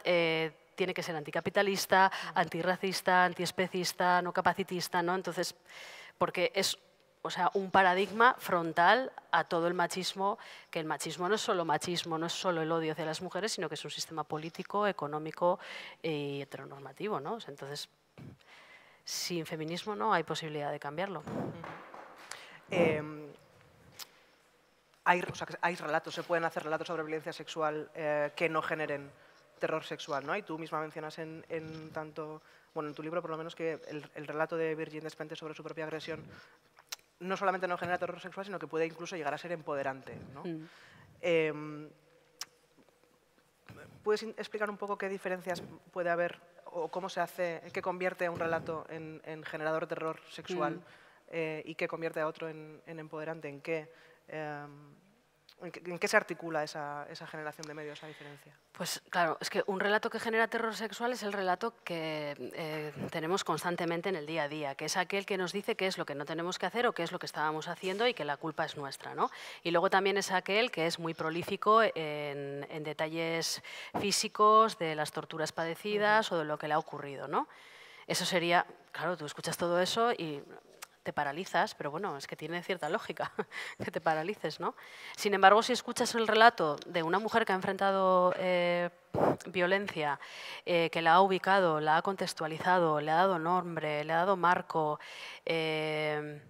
tiene que ser anticapitalista, antirracista, antiespecista, no capacitista, ¿no? Entonces, porque es o sea, un paradigma frontal a todo el machismo, que el machismo no es solo machismo, no es solo el odio hacia las mujeres, sino que es un sistema político, económico y heteronormativo. ¿no? Entonces, sin feminismo no hay posibilidad de cambiarlo. Em, hay, relatos, se pueden hacer relatos sobre violencia sexual eh, que no generen terror sexual, ¿no? Y tú misma mencionas en, tanto, bueno, en tu libro por lo menos que el, relato de Virgin Despentes sobre su propia agresión no solamente no genera terror sexual, sino que puede incluso llegar a ser empoderante, ¿no? Mm. Em, ¿Puedes explicar un poco qué diferencias puede haber o cómo se hace, qué convierte a un relato en, generador de terror sexual mm. eh, y qué convierte a otro en, empoderante? ¿En qué? Em, ¿En qué se articula esa, generación de medios, esa diferencia? Pues claro, es que un relato que genera terror sexual es el relato que eh, tenemos constantemente en el día a día, que es aquel que nos dice qué es lo que no tenemos que hacer o qué es lo que estábamos haciendo y que la culpa es nuestra. ¿no? Y luego también es aquel que es muy prolífico en, detalles físicos de las torturas padecidas o de lo que le ha ocurrido. ¿no? Eso sería, claro, tú escuchas todo eso y te paralizas, pero bueno, es que tiene cierta lógica que te paralices, ¿no? Sin embargo, si escuchas el relato de una mujer que ha enfrentado eh, violencia, eh, que la ha ubicado, la ha contextualizado, le ha dado nombre, le ha dado marco, eh,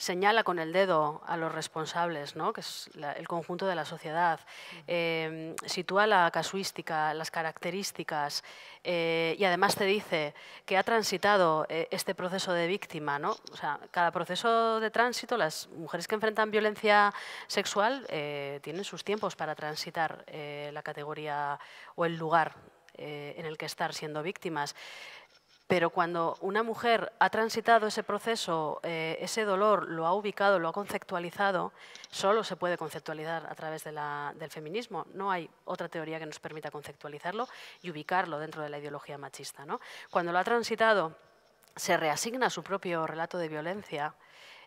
señala con el dedo a los responsables, ¿no? que es el conjunto de la sociedad, em, sitúa la casuística, las características eh, y además te dice que ha transitado eh, este proceso de víctima. ¿no? sea, cada proceso de tránsito, las mujeres que enfrentan violencia sexual eh, tienen sus tiempos para transitar la categoría o el lugar en el que estar siendo víctimas. Pero cuando una mujer ha transitado ese proceso, eh, ese dolor, lo ha ubicado, lo ha conceptualizado, solo se puede conceptualizar a través del feminismo. No hay otra teoría que nos permita conceptualizarlo y ubicarlo dentro de la ideología machista. Cuando lo ha transitado, se reasigna su propio relato de violencia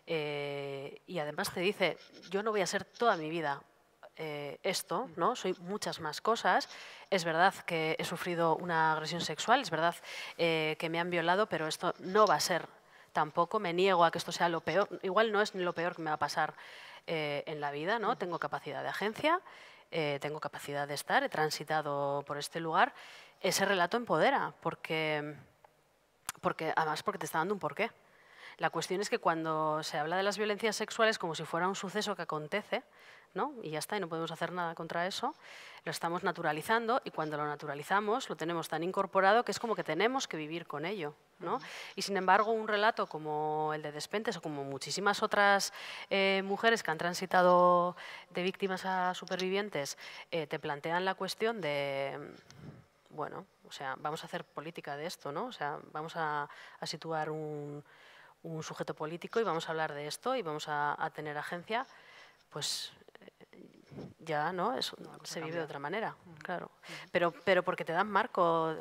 eh, y además se dice, yo no voy a ser toda mi vida eh, esto, ¿no? Soy muchas más cosas. Es verdad que he sufrido una agresión sexual, es verdad eh, que me han violado, pero esto no va a ser tampoco. Me niego a que esto sea lo peor. Igual no es lo peor que me va a pasar eh, en la vida, ¿no? Tengo capacidad de agencia, tengo capacidad de estar, he transitado por este lugar. Ese relato empodera, porque, porque además porque te está dando un porqué. La cuestión es que cuando se habla de las violencias sexuales como si fuera un suceso que acontece, y ya está, y no podemos hacer nada contra eso. Lo estamos naturalizando y cuando lo naturalizamos lo tenemos tan incorporado que es como que tenemos que vivir con ello. Y sin embargo, un relato como el de Despentes o como muchísimas otras eh, mujeres que han transitado de víctimas a supervivientes eh, te plantean la cuestión de, bueno, o sea, vamos a hacer política de esto, ¿no? O sea, vamos a, situar un, sujeto político y vamos a hablar de esto y vamos a, a tener agencia, pues ya no, eso pues se vive de otra manera, claro. Pero, pero porque te dan marco,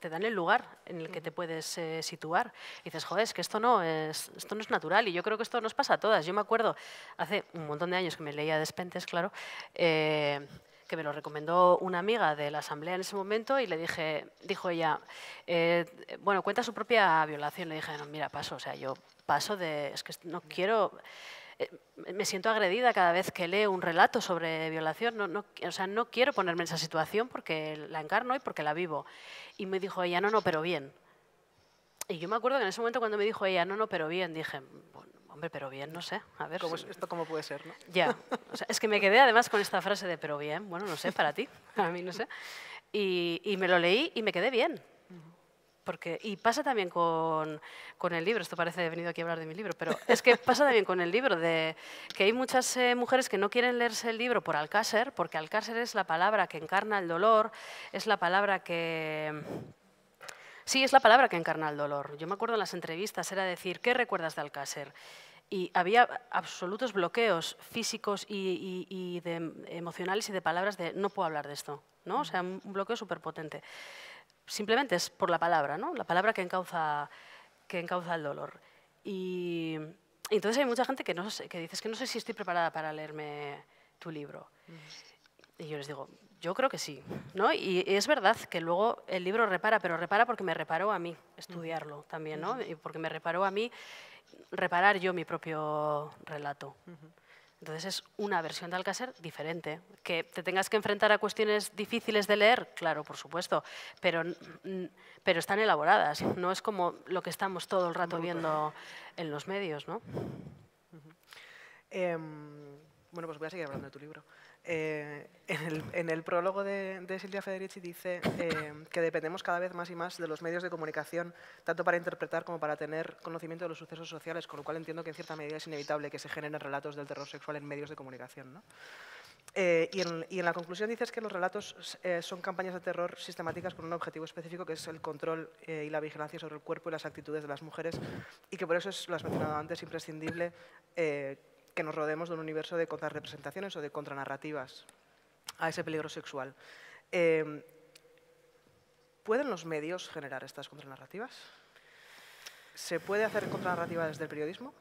te dan el lugar en el que te puedes eh, situar. Y dices, joder, es que esto no es, esto no es natural. Y yo creo que esto nos pasa a todas. Yo me acuerdo, hace un montón de años que me leía Despentes, claro, eh, que me lo recomendó una amiga de la asamblea en ese momento y le dije, dijo ella, eh, bueno, cuenta su propia violación. Le dije, no, mira, paso, o sea, yo paso de, es que no quiero eh, me siento agredida cada vez que leo un relato sobre violación. No, o sea, no quiero ponerme en esa situación porque la encarno y porque la vivo. Y me dijo ella, no, no, pero bien. Y yo me acuerdo que en ese momento cuando me dijo ella, no, no, pero bien, dije, hombre, pero bien, no sé, a ver. ¿Cómo ¿Esto cómo puede ser, no? Ya, es que me quedé además con esta frase de, pero bien, bueno, no sé, para ti, a mí, no sé. y me lo leí y me quedé bien y pasa también con, el libro, esto parece he venido aquí a hablar de mi libro, pero es que pasa también con el libro, de que hay muchas eh, mujeres que no quieren leerse el libro por Alcácer, porque Alcácer es la palabra que encarna el dolor, es la palabra que... Sí, es la palabra que encarna el dolor. Yo me acuerdo en las entrevistas era decir, ¿qué recuerdas de Alcácer? Y había absolutos bloqueos físicos y, emocionales y de palabras de no puedo hablar de esto, ¿no? O sea, un bloqueo súper potente simplemente es por la palabra, ¿no? la palabra que encauza, que el dolor. Y, entonces hay mucha gente que, no que dice, que no sé si estoy preparada para leerme tu libro. Y yo les digo, yo creo que sí. ¿no? Y es verdad que luego el libro repara, pero repara porque me reparó a mí estudiarlo también, Y porque me reparó a mí reparar yo mi propio relato. Entonces es una versión de Alcácer diferente. Que te tengas que enfrentar a cuestiones difíciles de leer, claro, por supuesto, pero, pero están elaboradas, no es como lo que estamos todo el rato viendo en los medios. ¿no? Em, bueno, pues voy a seguir hablando de tu libro. Eh, en, el, prólogo de, Silvia Federici dice eh, que dependemos cada vez más y más de los medios de comunicación, tanto para interpretar como para tener conocimiento de los sucesos sociales, con lo cual entiendo que en cierta medida es inevitable que se generen relatos del terror sexual en medios de comunicación. Eh, y, en, la conclusión dices que los relatos son campañas de terror sistemáticas con un objetivo específico que es el control y la vigilancia sobre el cuerpo y las actitudes de las mujeres y que por eso es, lo has mencionado antes, imprescindible que nos rodeemos de un universo de contrarrepresentaciones o de contranarrativas a ese peligro sexual. Eh, ¿Pueden los medios generar estas contranarrativas? ¿Se puede hacer contranarrativa desde el periodismo?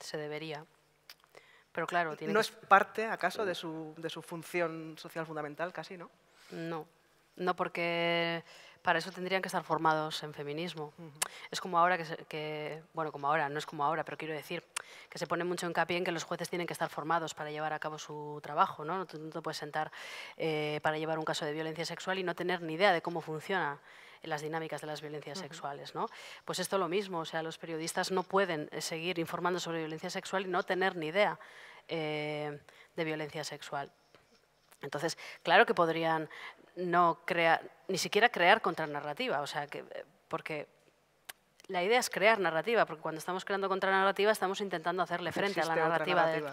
Se debería. Pero claro, tiene ¿No es parte, acaso, de su, de su función social fundamental casi, no? No, no porque para eso tendrían que estar formados en feminismo. Es como ahora que, bueno, como ahora, no es como ahora, pero quiero decir que se pone mucho hincapié en que los jueces tienen que estar formados para llevar a cabo su trabajo, ¿no? No te, puedes sentar eh, para llevar un caso de violencia sexual y no tener ni idea de cómo funciona las dinámicas de las violencias sexuales. ¿no? Pues esto es lo mismo, o sea, los periodistas no pueden eh, seguir informando sobre violencia sexual y no tener ni idea eh, de violencia sexual. Entonces, claro que podrían no crear, ni siquiera crear contranarrativa, o sea, que, eh, porque la idea es crear narrativa, porque cuando estamos creando contranarrativa estamos intentando hacerle frente a la narrativa del,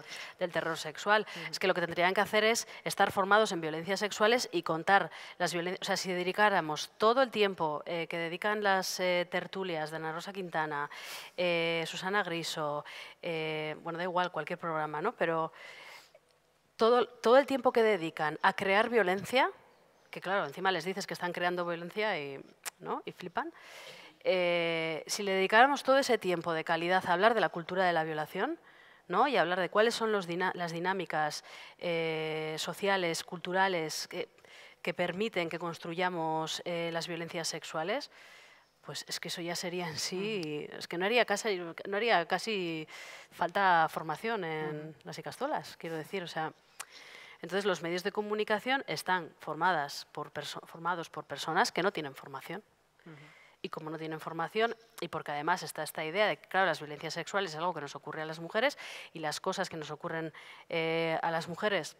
terror sexual. Es que lo que tendrían que hacer es estar formados en violencias sexuales y contar las violencias. O sea, si dedicáramos todo el tiempo eh, que dedican las eh, tertulias de Ana Rosa Quintana, Susana Griso, bueno, da igual cualquier programa, ¿no? Pero todo, todo el tiempo que dedican a crear violencia que claro, encima les dices que están creando violencia y, ¿no? y flipan. Eh, si le dedicáramos todo ese tiempo de calidad a hablar de la cultura de la violación, ¿no? y hablar de cuáles son los las dinámicas eh, sociales, culturales, que, permiten que construyamos eh, las violencias sexuales, pues es que eso ya sería en sí, mm. es que no haría casi, no haría casi falta formación en mm. las icastolas, quiero decir, o sea, entonces, los medios de comunicación están formadas por formados por personas que no tienen formación. Y como no tienen formación, y porque además está esta idea de que, claro, las violencias sexuales es algo que nos ocurre a las mujeres y las cosas que nos ocurren eh, a las mujeres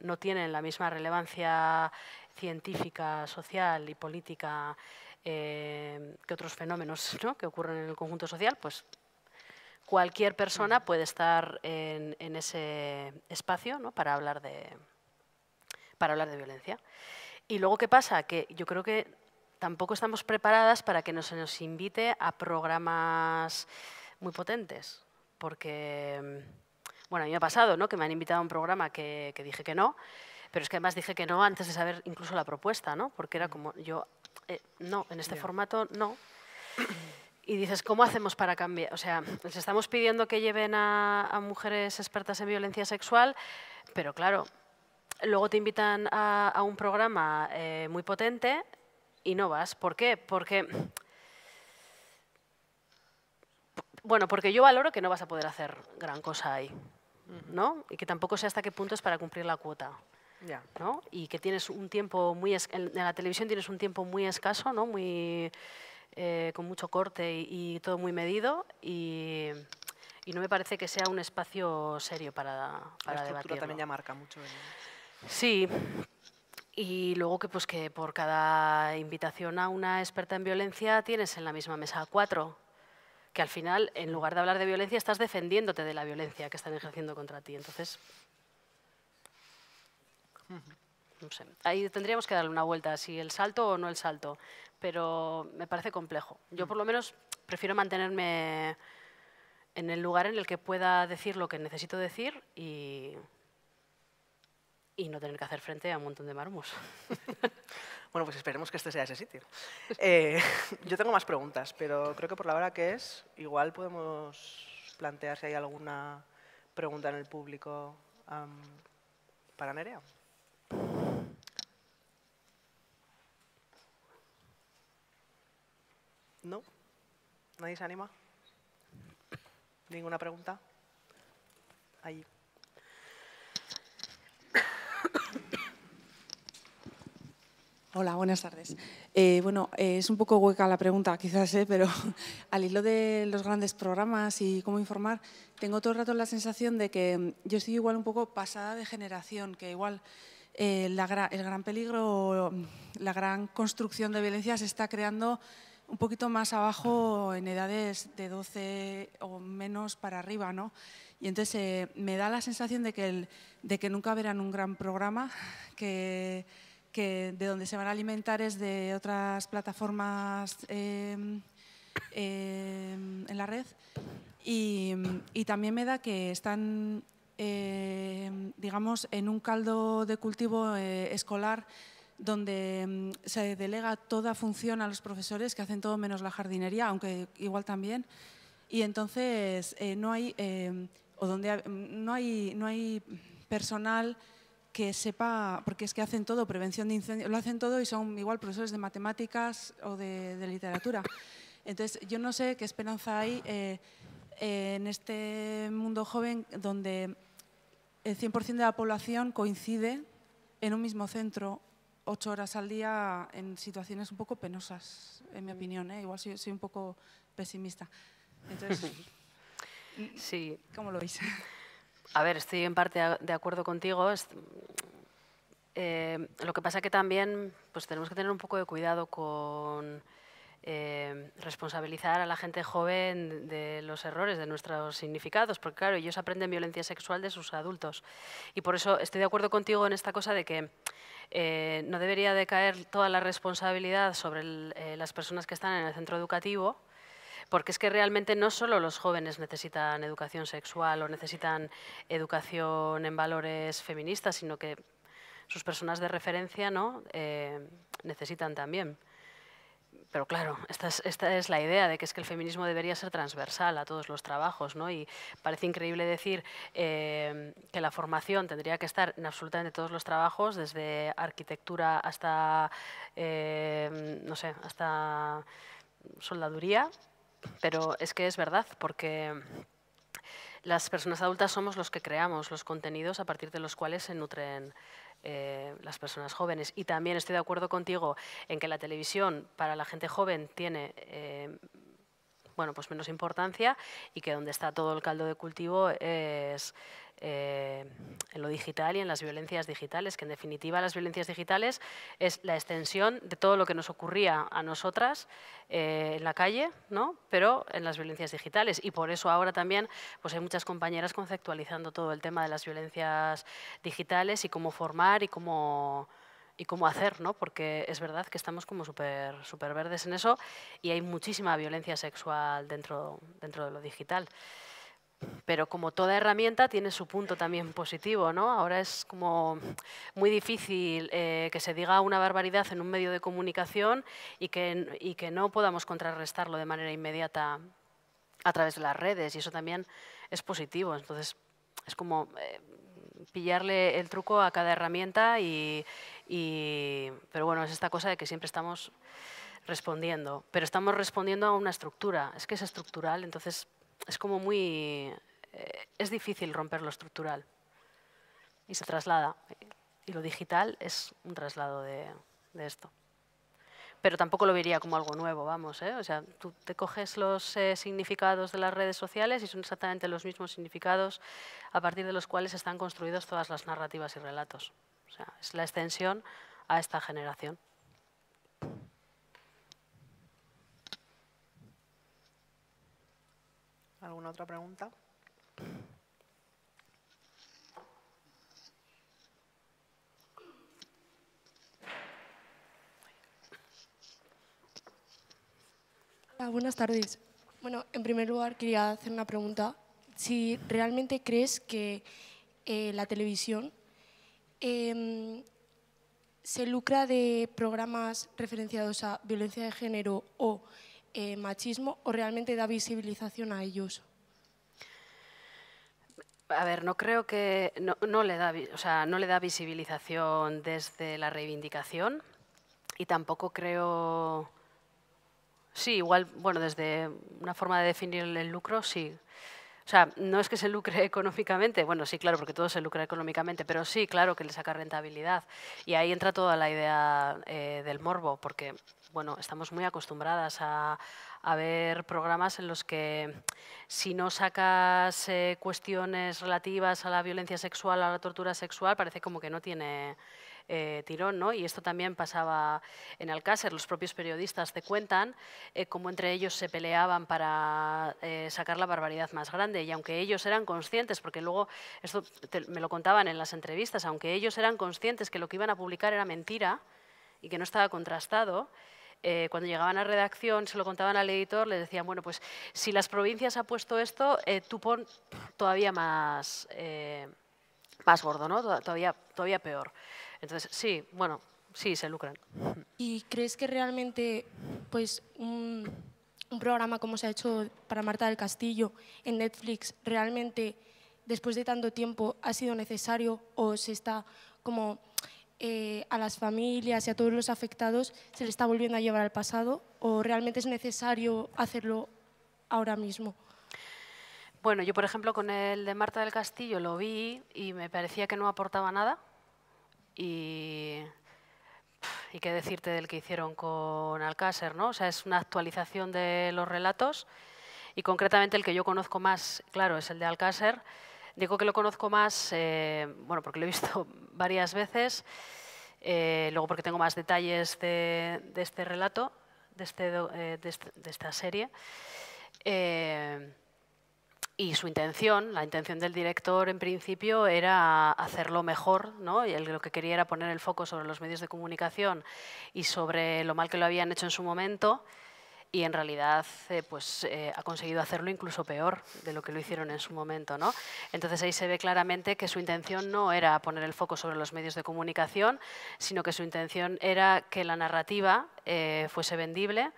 no tienen la misma relevancia científica, social y política eh, que otros fenómenos que ocurren en el conjunto social, pues cualquier persona mm. puede estar en, ese espacio ¿no? para, hablar de, para hablar de violencia. Y luego, ¿qué pasa? Que yo creo que tampoco estamos preparadas para que nos, nos invite a programas muy potentes, porque, mm, bueno, a mí me ha pasado ¿no? que me han invitado a un programa que, dije que no, pero es que además dije que no antes de saber incluso la propuesta, ¿no? porque era mm. como yo, eh, no, en este formato no y dices, ¿cómo hacemos para cambiar? O sea, les estamos pidiendo que lleven a, mujeres expertas en violencia sexual, pero claro, luego te invitan a, un programa eh, muy potente y no vas. ¿Por qué? Porque... Bueno, porque yo valoro que no vas a poder hacer gran cosa ahí, ¿no? Y que tampoco sé hasta qué punto es para cumplir la cuota. ¿no? Y que tienes un tiempo muy... En la televisión tienes un tiempo muy escaso, ¿no? Muy eh, con mucho corte y, todo muy medido y, no me parece que sea un espacio serio para, para La también ya marca mucho. Sí, y luego que, pues, que por cada invitación a una experta en violencia tienes en la misma mesa a cuatro que al final, en lugar de hablar de violencia, estás defendiéndote de la violencia que están ejerciendo contra ti. Entonces, no sé. Ahí tendríamos que darle una vuelta, si el salto o no el salto pero me parece complejo. Yo mm. por lo menos prefiero mantenerme en el lugar en el que pueda decir lo que necesito decir y, y no tener que hacer frente a un montón de marmos. bueno, pues esperemos que este sea ese sitio. Eh, yo tengo más preguntas, pero creo que por la hora que es, igual podemos plantear si hay alguna pregunta en el público para Nerea. ¿No? ¿Nadie se anima? ¿Ninguna pregunta? Ahí. Hola, buenas tardes. Eh, bueno, eh, es un poco hueca la pregunta, quizás, eh, pero al hilo de los grandes programas y cómo informar, tengo todo el rato la sensación de que mm, yo estoy igual un poco pasada de generación, que igual el gran peligro, mm, la gran construcción de violencia se está creando un poquito más abajo en edades de 12 o menos para arriba, ¿no? Y entonces eh, me da la sensación de que, nunca verán un gran programa, que, de donde se van a alimentar es de otras plataformas em, em, en la red. Y, y, también me da que están, em, digamos, en un caldo de cultivo eh, escolar donde mm, se delega toda función a los profesores que hacen todo menos la jardinería, aunque igual también. Y entonces eh, no hay em, o donde mm, no hay no hay personal que sepa, porque es que hacen todo, prevención de incendios, lo hacen todo y son igual profesores de matemáticas o de, literatura. Entonces yo no sé qué esperanza hay eh, en este mundo joven donde el 100% de la población coincide en un mismo centro ocho horas al día en situaciones un poco penosas, en mi mm. opinión. ¿eh? Igual soy, un poco pesimista. Entonces, mm, sí. ¿cómo lo veis? A ver, estoy en parte de acuerdo contigo. Eh, lo que pasa es que también pues, tenemos que tener un poco de cuidado con eh, responsabilizar a la gente joven de los errores, de nuestros significados, porque claro, ellos aprenden violencia sexual de sus adultos. Y por eso estoy de acuerdo contigo en esta cosa de que eh, no debería de caer toda la responsabilidad sobre eh, las personas que están en el centro educativo, porque es que realmente no solo los jóvenes necesitan educación sexual o necesitan educación en valores feministas, sino que sus personas de referencia ¿no? necesitan también pero claro, esta es, esta es, la idea de que es que el feminismo debería ser transversal a todos los trabajos, ¿no? Y parece increíble decir eh, que la formación tendría que estar en absolutamente todos los trabajos, desde arquitectura hasta, eh, no sé, hasta soldaduría, pero es que es verdad, porque las personas adultas somos los que creamos los contenidos a partir de los cuales se nutren eh, las personas jóvenes. Y también estoy de acuerdo contigo en que la televisión para la gente joven tiene eh, bueno, pues menos importancia y que donde está todo el caldo de cultivo es eh, en lo digital y en las violencias digitales, que en definitiva las violencias digitales es la extensión de todo lo que nos ocurría a nosotras eh, en la calle, ¿no? pero en las violencias digitales. Y por eso ahora también pues hay muchas compañeras conceptualizando todo el tema de las violencias digitales y cómo formar y cómo y cómo hacer, ¿no? Porque es verdad que estamos como súper super verdes en eso y hay muchísima violencia sexual dentro, dentro de lo digital. Pero como toda herramienta tiene su punto también positivo, ¿no? Ahora es como muy difícil eh, que se diga una barbaridad en un medio de comunicación y que, y que no podamos contrarrestarlo de manera inmediata a través de las redes y eso también es positivo. Entonces es como eh, pillarle el truco a cada herramienta y, y, pero bueno, es esta cosa de que siempre estamos respondiendo, pero estamos respondiendo a una estructura, es que es estructural, entonces es como muy... Eh, es difícil romper lo estructural y se traslada. Y lo digital es un traslado de, esto. Pero tampoco lo vería como algo nuevo, vamos. ¿eh? O sea, tú te coges los eh, significados de las redes sociales y son exactamente los mismos significados a partir de los cuales están construidos todas las narrativas y relatos. O sea, es la extensión a esta generación. ¿Alguna otra pregunta? buenas tardes. Bueno, en primer lugar quería hacer una pregunta. Si realmente crees que eh, la televisión Em, se lucra de programas referenciados a violencia de género o eh, machismo o realmente da visibilización a ellos? A ver, no creo que no, le da, o sea, no le da visibilización desde la reivindicación y tampoco creo, sí, igual, bueno, desde una forma de definir el lucro, sí, o sea, no es que se lucre económicamente, bueno, sí, claro, porque todo se lucra económicamente, pero sí, claro, que le saca rentabilidad. Y ahí entra toda la idea eh, del morbo, porque, bueno, estamos muy acostumbradas a, ver programas en los que si no sacas eh, cuestiones relativas a la violencia sexual, a la tortura sexual, parece como que no tiene eh, tirón, ¿no? Y esto también pasaba en Alcácer, los propios periodistas te cuentan eh, cómo entre ellos se peleaban para eh, sacar la barbaridad más grande y aunque ellos eran conscientes, porque luego esto me lo contaban en las entrevistas, aunque ellos eran conscientes que lo que iban a publicar era mentira y que no estaba contrastado, eh, cuando llegaban a redacción, se lo contaban al editor, le decían, bueno, pues si las provincias ha puesto esto, tú pon todavía más, más gordo, ¿no? todavía, todavía peor. Entonces, sí, bueno, sí, se lucran. ¿Y crees que realmente pues, un, programa como se ha hecho para Marta del Castillo en Netflix realmente después de tanto tiempo ha sido necesario o se está como eh, a las familias y a todos los afectados se le está volviendo a llevar al pasado o realmente es necesario hacerlo ahora mismo? Bueno, yo por ejemplo con el de Marta del Castillo lo vi y me parecía que no aportaba nada y, qué decirte del que hicieron con Alcácer, ¿no? O sea, es una actualización de los relatos y concretamente el que yo conozco más, claro, es el de Alcácer. Digo que lo conozco más, eh, bueno, porque lo he visto varias veces, eh, luego porque tengo más detalles de, este relato, de, este, eh, de esta serie y su intención, la intención del director en principio era hacerlo mejor, ¿no? y lo que quería era poner el foco sobre los medios de comunicación y sobre lo mal que lo habían hecho en su momento, y en realidad eh, pues, eh, ha conseguido hacerlo incluso peor de lo que lo hicieron en su momento. Entonces ahí se ve claramente que su intención no era poner el foco sobre los medios de comunicación, sino que su intención era que la narrativa eh, fuese vendible,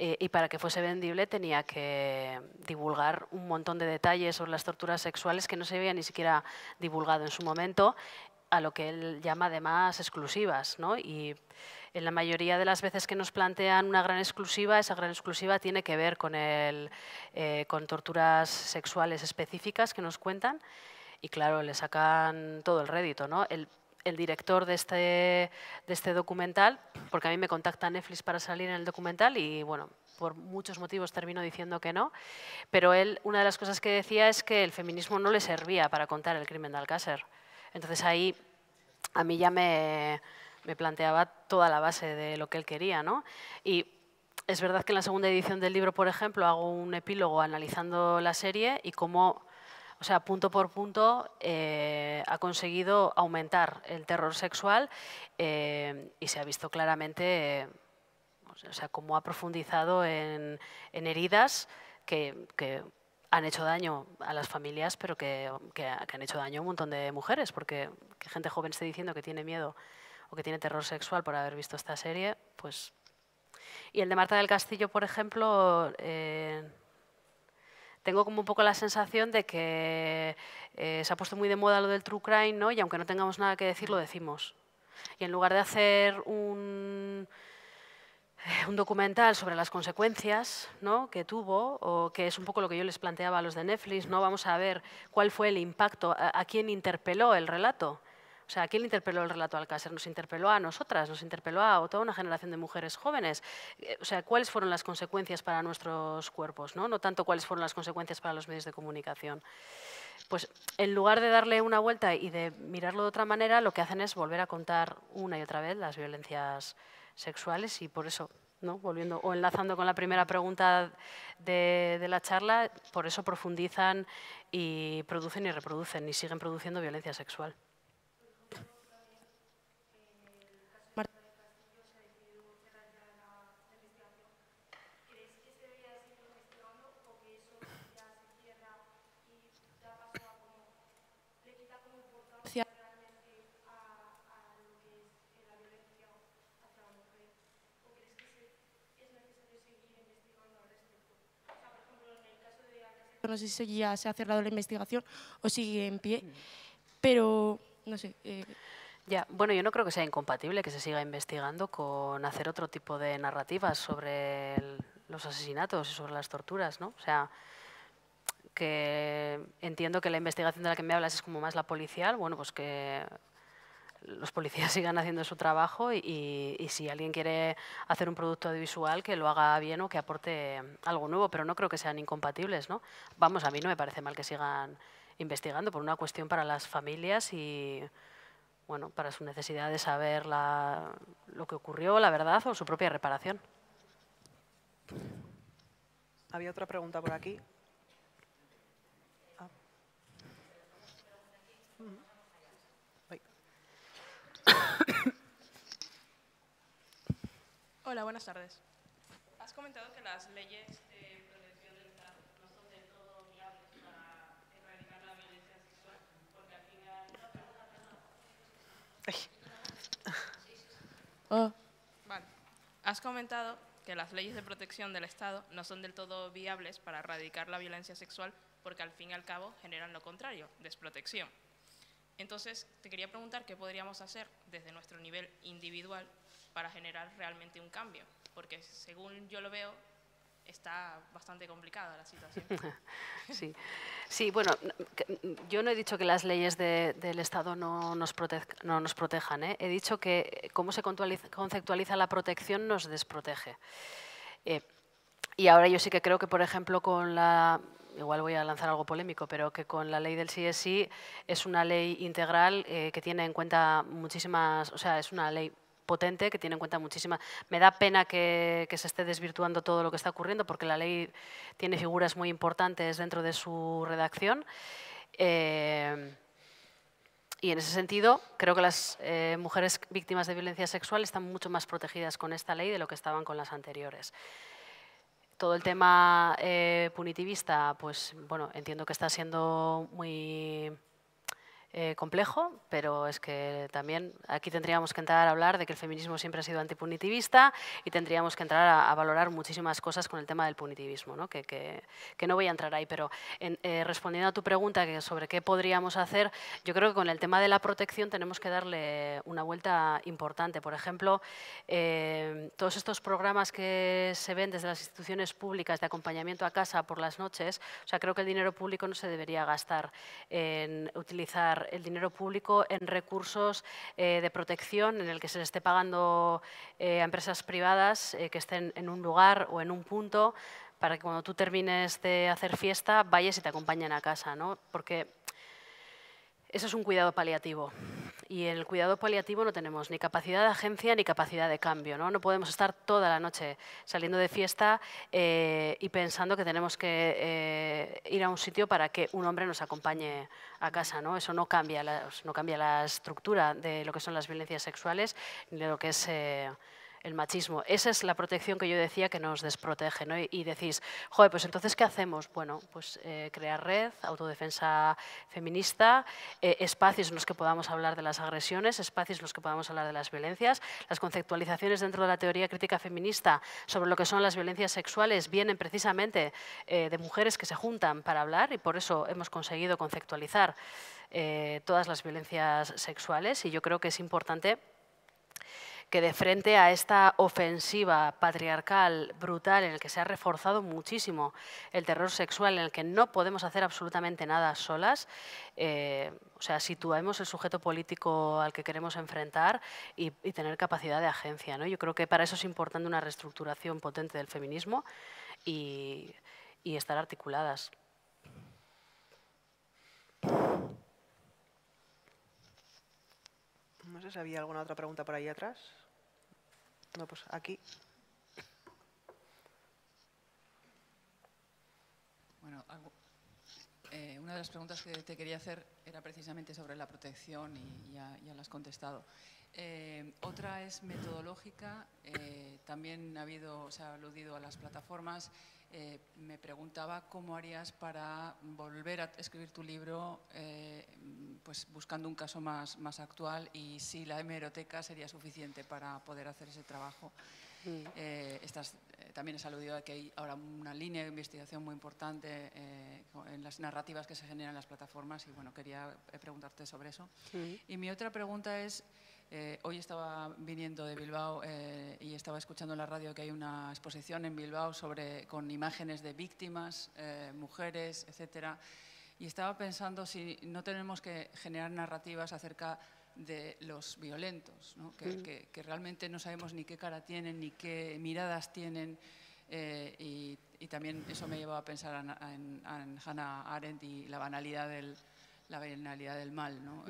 eh, y para que fuese vendible tenía que divulgar un montón de detalles sobre las torturas sexuales que no se había ni siquiera divulgado en su momento, a lo que él llama además exclusivas. ¿no? Y en la mayoría de las veces que nos plantean una gran exclusiva, esa gran exclusiva tiene que ver con, el, eh, con torturas sexuales específicas que nos cuentan. Y claro, le sacan todo el rédito. ¿no? el director de este, de este documental, porque a mí me contacta Netflix para salir en el documental y bueno, por muchos motivos termino diciendo que no, pero él una de las cosas que decía es que el feminismo no le servía para contar el crimen de Alcácer. Entonces ahí a mí ya me, me planteaba toda la base de lo que él quería. ¿no? Y es verdad que en la segunda edición del libro, por ejemplo, hago un epílogo analizando la serie y cómo o sea, punto por punto eh, ha conseguido aumentar el terror sexual eh, y se ha visto claramente pues, o sea, cómo ha profundizado en, heridas que, han hecho daño a las familias, pero que, han hecho daño a un montón de mujeres, porque que gente joven esté diciendo que tiene miedo o que tiene terror sexual por haber visto esta serie, pues... Y el de Marta del Castillo, por ejemplo eh, tengo como un poco la sensación de que eh, se ha puesto muy de moda lo del true crime, ¿no? Y aunque no tengamos nada que decir, lo decimos. Y en lugar de hacer un, eh, documental sobre las consecuencias que tuvo, o que es un poco lo que yo les planteaba a los de Netflix, ¿no? vamos a ver cuál fue el impacto, a quién interpeló el relato. O sea, ¿a quién interpeló el relato al Alcácer? Nos interpeló a nosotras, nos interpeló a toda una generación de mujeres jóvenes. Eh, o sea, ¿cuáles fueron las consecuencias para nuestros cuerpos? No, tanto cuáles fueron las consecuencias para los medios de comunicación. Pues en lugar de darle una vuelta y de mirarlo de otra manera, lo que hacen es volver a contar una y otra vez las violencias sexuales y por eso ¿no? volviendo o enlazando con la primera pregunta de, la charla, por eso profundizan y producen y reproducen y siguen produciendo violencia sexual. no sé si ya se ha cerrado la investigación o sigue en pie, pero no sé. Eh. Ya, bueno, yo no creo que sea incompatible que se siga investigando con hacer otro tipo de narrativas sobre los asesinatos y sobre las torturas, ¿no? O sea, que entiendo que la investigación de la que me hablas es como más la policial, bueno, pues que los policías sigan haciendo su trabajo y, si alguien quiere hacer un producto audiovisual que lo haga bien o que aporte algo nuevo, pero no creo que sean incompatibles. ¿no? Vamos, a mí no me parece mal que sigan investigando por una cuestión para las familias y bueno, para su necesidad de saber lo que ocurrió, la verdad o su propia reparación. Había otra pregunta por aquí. Hola, buenas tardes. Has comentado que las leyes de protección del Estado no son del todo viables para erradicar la violencia sexual, porque al ah. Has comentado que las leyes de protección del Estado no son del todo viables para erradicar la violencia sexual porque al fin y al cabo generan lo contrario, desprotección. Entonces, te quería preguntar qué podríamos hacer desde nuestro nivel individual para generar realmente un cambio, porque según yo lo veo, está bastante complicada la situación. sí. bueno, yo no he dicho que las leyes del Estado no nos, no nos protejan, ¿eh? he dicho que eh, cómo se conceptualiza la protección nos desprotege. Eh, y ahora yo sí que creo que, por ejemplo, con la... Igual voy a lanzar algo polémico, pero que con la ley del CSI es una ley integral que tiene en cuenta muchísimas... O sea, es una ley potente que tiene en cuenta muchísima... Me da pena que, se esté desvirtuando todo lo que está ocurriendo porque la ley tiene figuras muy importantes dentro de su redacción. Eh, y en ese sentido, creo que las eh, mujeres víctimas de violencia sexual están mucho más protegidas con esta ley de lo que estaban con las anteriores. Todo el tema eh, punitivista, pues bueno, entiendo que está siendo muy eh, complejo, pero es que también aquí tendríamos que entrar a hablar de que el feminismo siempre ha sido antipunitivista y tendríamos que entrar a, valorar muchísimas cosas con el tema del punitivismo, ¿no? Que, que, no voy a entrar ahí, pero eh, respondiendo a tu pregunta que sobre qué podríamos hacer, yo creo que con el tema de la protección tenemos que darle una vuelta importante. Por ejemplo, eh, todos estos programas que se ven desde las instituciones públicas de acompañamiento a casa por las noches, o sea, creo que el dinero público no se debería gastar en utilizar el dinero público en recursos eh, de protección, en el que se le esté pagando eh, a empresas privadas eh, que estén en un lugar o en un punto, para que cuando tú termines de hacer fiesta, vayas y te acompañen a casa, Porque eso es un cuidado paliativo y el cuidado paliativo no tenemos ni capacidad de agencia ni capacidad de cambio. No, no podemos estar toda la noche saliendo de fiesta eh, y pensando que tenemos que eh, ir a un sitio para que un hombre nos acompañe a casa. ¿no? Eso no cambia, la, no cambia la estructura de lo que son las violencias sexuales ni de lo que es... Eh, el machismo. Esa es la protección que yo decía que nos desprotege. ¿no? Y, decís, joder, pues entonces, ¿qué hacemos? Bueno, pues eh, crear red, autodefensa feminista, eh, espacios en los que podamos hablar de las agresiones, espacios en los que podamos hablar de las violencias. Las conceptualizaciones dentro de la teoría crítica feminista sobre lo que son las violencias sexuales vienen precisamente eh, de mujeres que se juntan para hablar y por eso hemos conseguido conceptualizar todas las violencias sexuales y yo creo que es importante que de frente a esta ofensiva patriarcal brutal en el que se ha reforzado muchísimo el terror sexual, en el que no podemos hacer absolutamente nada solas, eh, o sea, situemos el sujeto político al que queremos enfrentar y, tener capacidad de agencia. ¿no? Yo creo que para eso es importante una reestructuración potente del feminismo y, y estar articuladas. No sé si había alguna otra pregunta por ahí atrás. No, pues aquí. Bueno, eh, una de las preguntas que te quería hacer era precisamente sobre la protección y ya, la has contestado. Eh, otra es metodológica. Eh, también ha habido, se ha aludido a las plataformas. Eh, me preguntaba cómo harías para volver a escribir tu libro eh, pues buscando un caso más, más actual y si la hemeroteca sería suficiente para poder hacer ese trabajo. Mm. Eh, también has aludido a que hay ahora una línea de investigación muy importante en las narrativas que se generan en las plataformas y bueno, quería preguntarte sobre eso. Mm. Y mi otra pregunta es, eh, hoy estaba viniendo de Bilbao eh, y estaba escuchando en la radio que hay una exposición en Bilbao sobre, con imágenes de víctimas, eh, mujeres, etcétera. Y estaba pensando si no tenemos que generar narrativas acerca de los violentos, que, realmente no sabemos ni qué cara tienen, ni qué miradas tienen. Y, también eso me llevó a pensar en, Hannah Arendt y la banalidad del, la del mal. ¿no?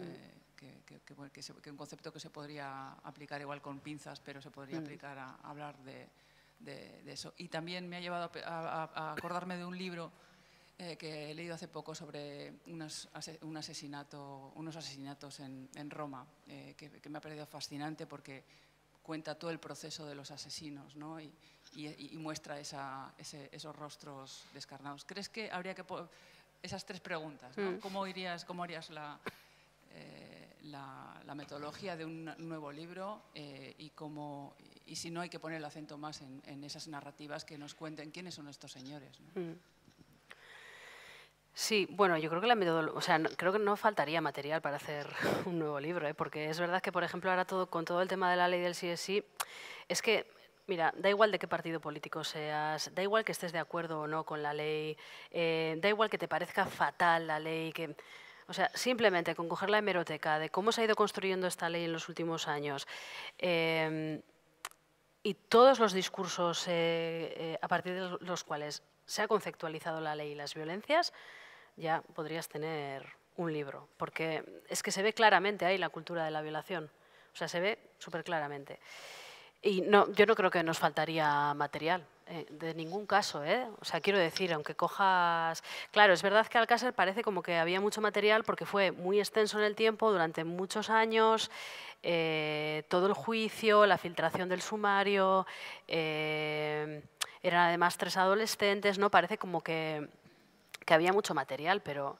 que, un concepto que se podría aplicar igual con pinzas, pero se podría mm. aplicar a, hablar de, eso. Y también me ha llevado a, acordarme de un libro eh, que he leído hace poco sobre unos, un unos asesinatos en, Roma, eh, que, me ha parecido fascinante porque cuenta todo el proceso de los asesinos y, muestra esa, esos rostros descarnados. ¿Crees que habría que... Esas tres preguntas, mm. ¿Cómo, irías, ¿Cómo harías la... Eh, la, metodología de un nuevo libro eh, y, cómo, y si no hay que poner el acento más en, esas narrativas que nos cuenten quiénes son estos señores. Mm. Sí, bueno, yo creo que la metodología, o sea, no, creo que no faltaría material para hacer un nuevo libro, ¿eh? porque es verdad que, por ejemplo, ahora todo con todo el tema de la ley del sí es que, mira, da igual de qué partido político seas, da igual que estés de acuerdo o no con la ley, eh, da igual que te parezca fatal la ley, que o sea, simplemente con coger la hemeroteca de cómo se ha ido construyendo esta ley en los últimos años em, y todos los discursos eh, eh, a partir de los cuales se ha conceptualizado la ley y las violencias, ya podrías tener un libro, porque es que se ve claramente ahí la cultura de la violación. O sea, se ve súper claramente. Y yo no creo que nos faltaría material, eh, de ningún caso. ¿eh? O sea, quiero decir, aunque cojas... Claro, es verdad que Alcácer parece como que había mucho material porque fue muy extenso en el tiempo, durante muchos años, eh, todo el juicio, la filtración del sumario, eran además tres adolescentes, ¿no? Parece como que, que había mucho material, pero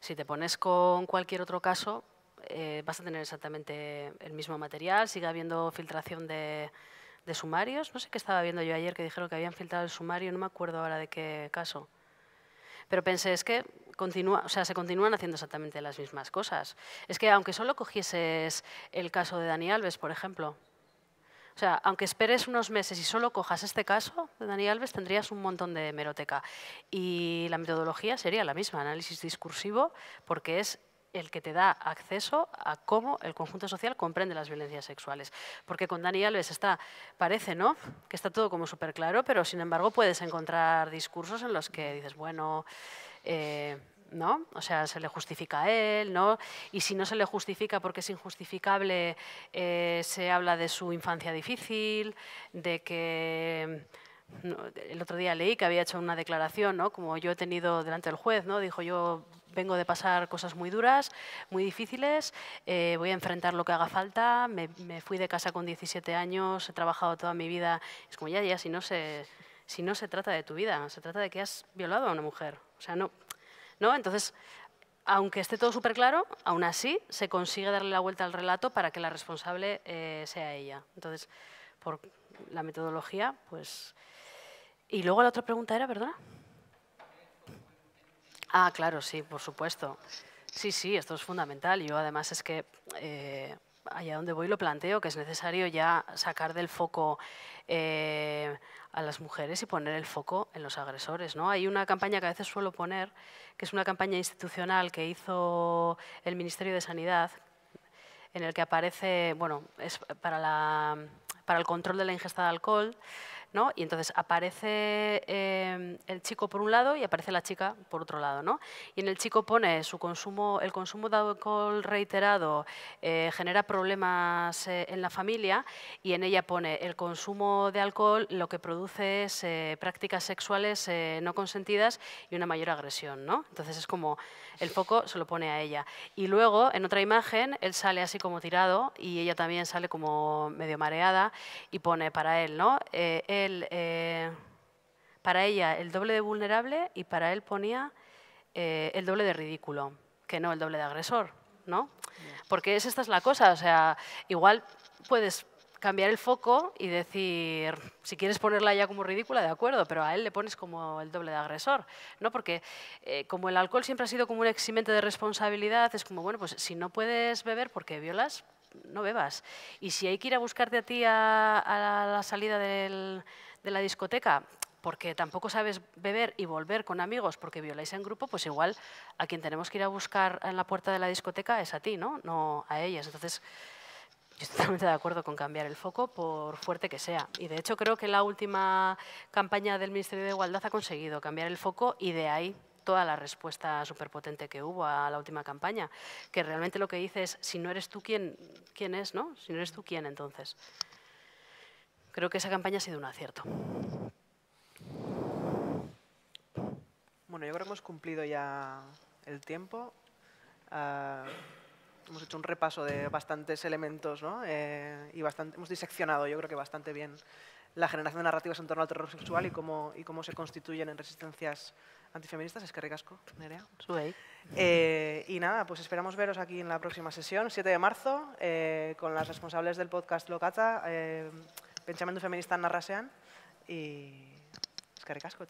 si te pones con cualquier otro caso, eh, vas a tener exactamente el mismo material, sigue habiendo filtración de, sumarios. No sé qué estaba viendo yo ayer que dijeron que habían filtrado el sumario, no me acuerdo ahora de qué caso. Pero pensé, es que continúa, o sea, se continúan haciendo exactamente las mismas cosas. Es que aunque solo cogieses el caso de Dani Alves, por ejemplo, o sea, aunque esperes unos meses y solo cojas este caso de Dani Alves, tendrías un montón de hemeroteca. Y la metodología sería la misma, análisis discursivo, porque es el que te da acceso a cómo el conjunto social comprende las violencias sexuales. Porque con Dani Alves está, parece, ¿no?, que está todo como súper claro, pero sin embargo puedes encontrar discursos en los que dices, bueno, eh, ¿no? O sea, se le justifica a él, ¿no? Y si no se le justifica porque es injustificable, eh, se habla de su infancia difícil, de que... Mm, el otro día leí que había hecho una declaración, ¿no? Como yo he tenido delante del juez, ¿no? Dijo yo vengo de pasar cosas muy duras, muy difíciles, eh, voy a enfrentar lo que haga falta, me, fui de casa con 17 años, he trabajado toda mi vida, es como ya, ya, si no se, si no se trata de tu vida, se trata de que has violado a una mujer, o sea, no, ¿no? Entonces, aunque esté todo súper claro, aún así se consigue darle la vuelta al relato para que la responsable eh, sea ella. Entonces, por la metodología, pues... Y luego la otra pregunta era, ¿verdad? Ah, claro, sí, por supuesto. Sí, sí, esto es fundamental. Yo además es que eh, allá donde voy lo planteo, que es necesario ya sacar del foco eh, a las mujeres y poner el foco en los agresores. ¿no? Hay una campaña que a veces suelo poner, que es una campaña institucional que hizo el Ministerio de Sanidad, en el que aparece, bueno, es para, la, para el control de la ingesta de alcohol, y entonces aparece em, el chico por un lado y aparece la chica por otro lado, ¿no? Y en el chico pone su consumo, el consumo de alcohol reiterado eh, genera problemas eh, en la familia y en ella pone el consumo de alcohol lo que produce es eh, prácticas sexuales no consentidas y una mayor agresión, ¿no? Entonces es como el foco se lo pone a ella. Y luego en otra imagen él sale así como tirado y ella también sale como medio mareada y pone para él, ¿no? Eh, para ella el doble de vulnerable y para él ponía eh, el doble de ridículo, que no el doble de agresor, ¿no? Porque es, esta es la cosa, o sea, igual puedes cambiar el foco y decir, si quieres ponerla ya como ridícula, de acuerdo, pero a él le pones como el doble de agresor, ¿no? Porque eh, como el alcohol siempre ha sido como un eximente de responsabilidad, es como, bueno, pues si no puedes beber porque violas, no bebas. Y si hay que ir a buscarte a ti a, la salida de la discoteca, porque tampoco sabes beber y volver con amigos porque violáis en grupo, pues igual a quien tenemos que ir a buscar en la puerta de la discoteca es a ti, ¿no? No a ellas. Entonces, yo estoy totalmente de acuerdo con cambiar el foco por fuerte que sea. Y de hecho creo que la última campaña del Ministerio de Igualdad ha conseguido cambiar el foco y de ahí a la respuesta superpotente que hubo a la última campaña, que realmente lo que dice es, si no eres tú, ¿quién, quién es? ¿no? Si no eres tú, ¿quién entonces? Creo que esa campaña ha sido un acierto. Bueno, yo creo que hemos cumplido ya el tiempo. Ah, hemos hecho un repaso de bastantes elementos ¿no? Eh, y bastante, hemos diseccionado, yo creo que bastante bien, la generación de narrativas en torno al terror sexual y cómo, y cómo se constituyen en resistencias antifeministas, es que Nerea. Eh, y nada, pues esperamos veros aquí en la próxima sesión, 7 de marzo, eh, con las responsables del podcast Locata, eh, Feminista Narrasean, y es que ricasco,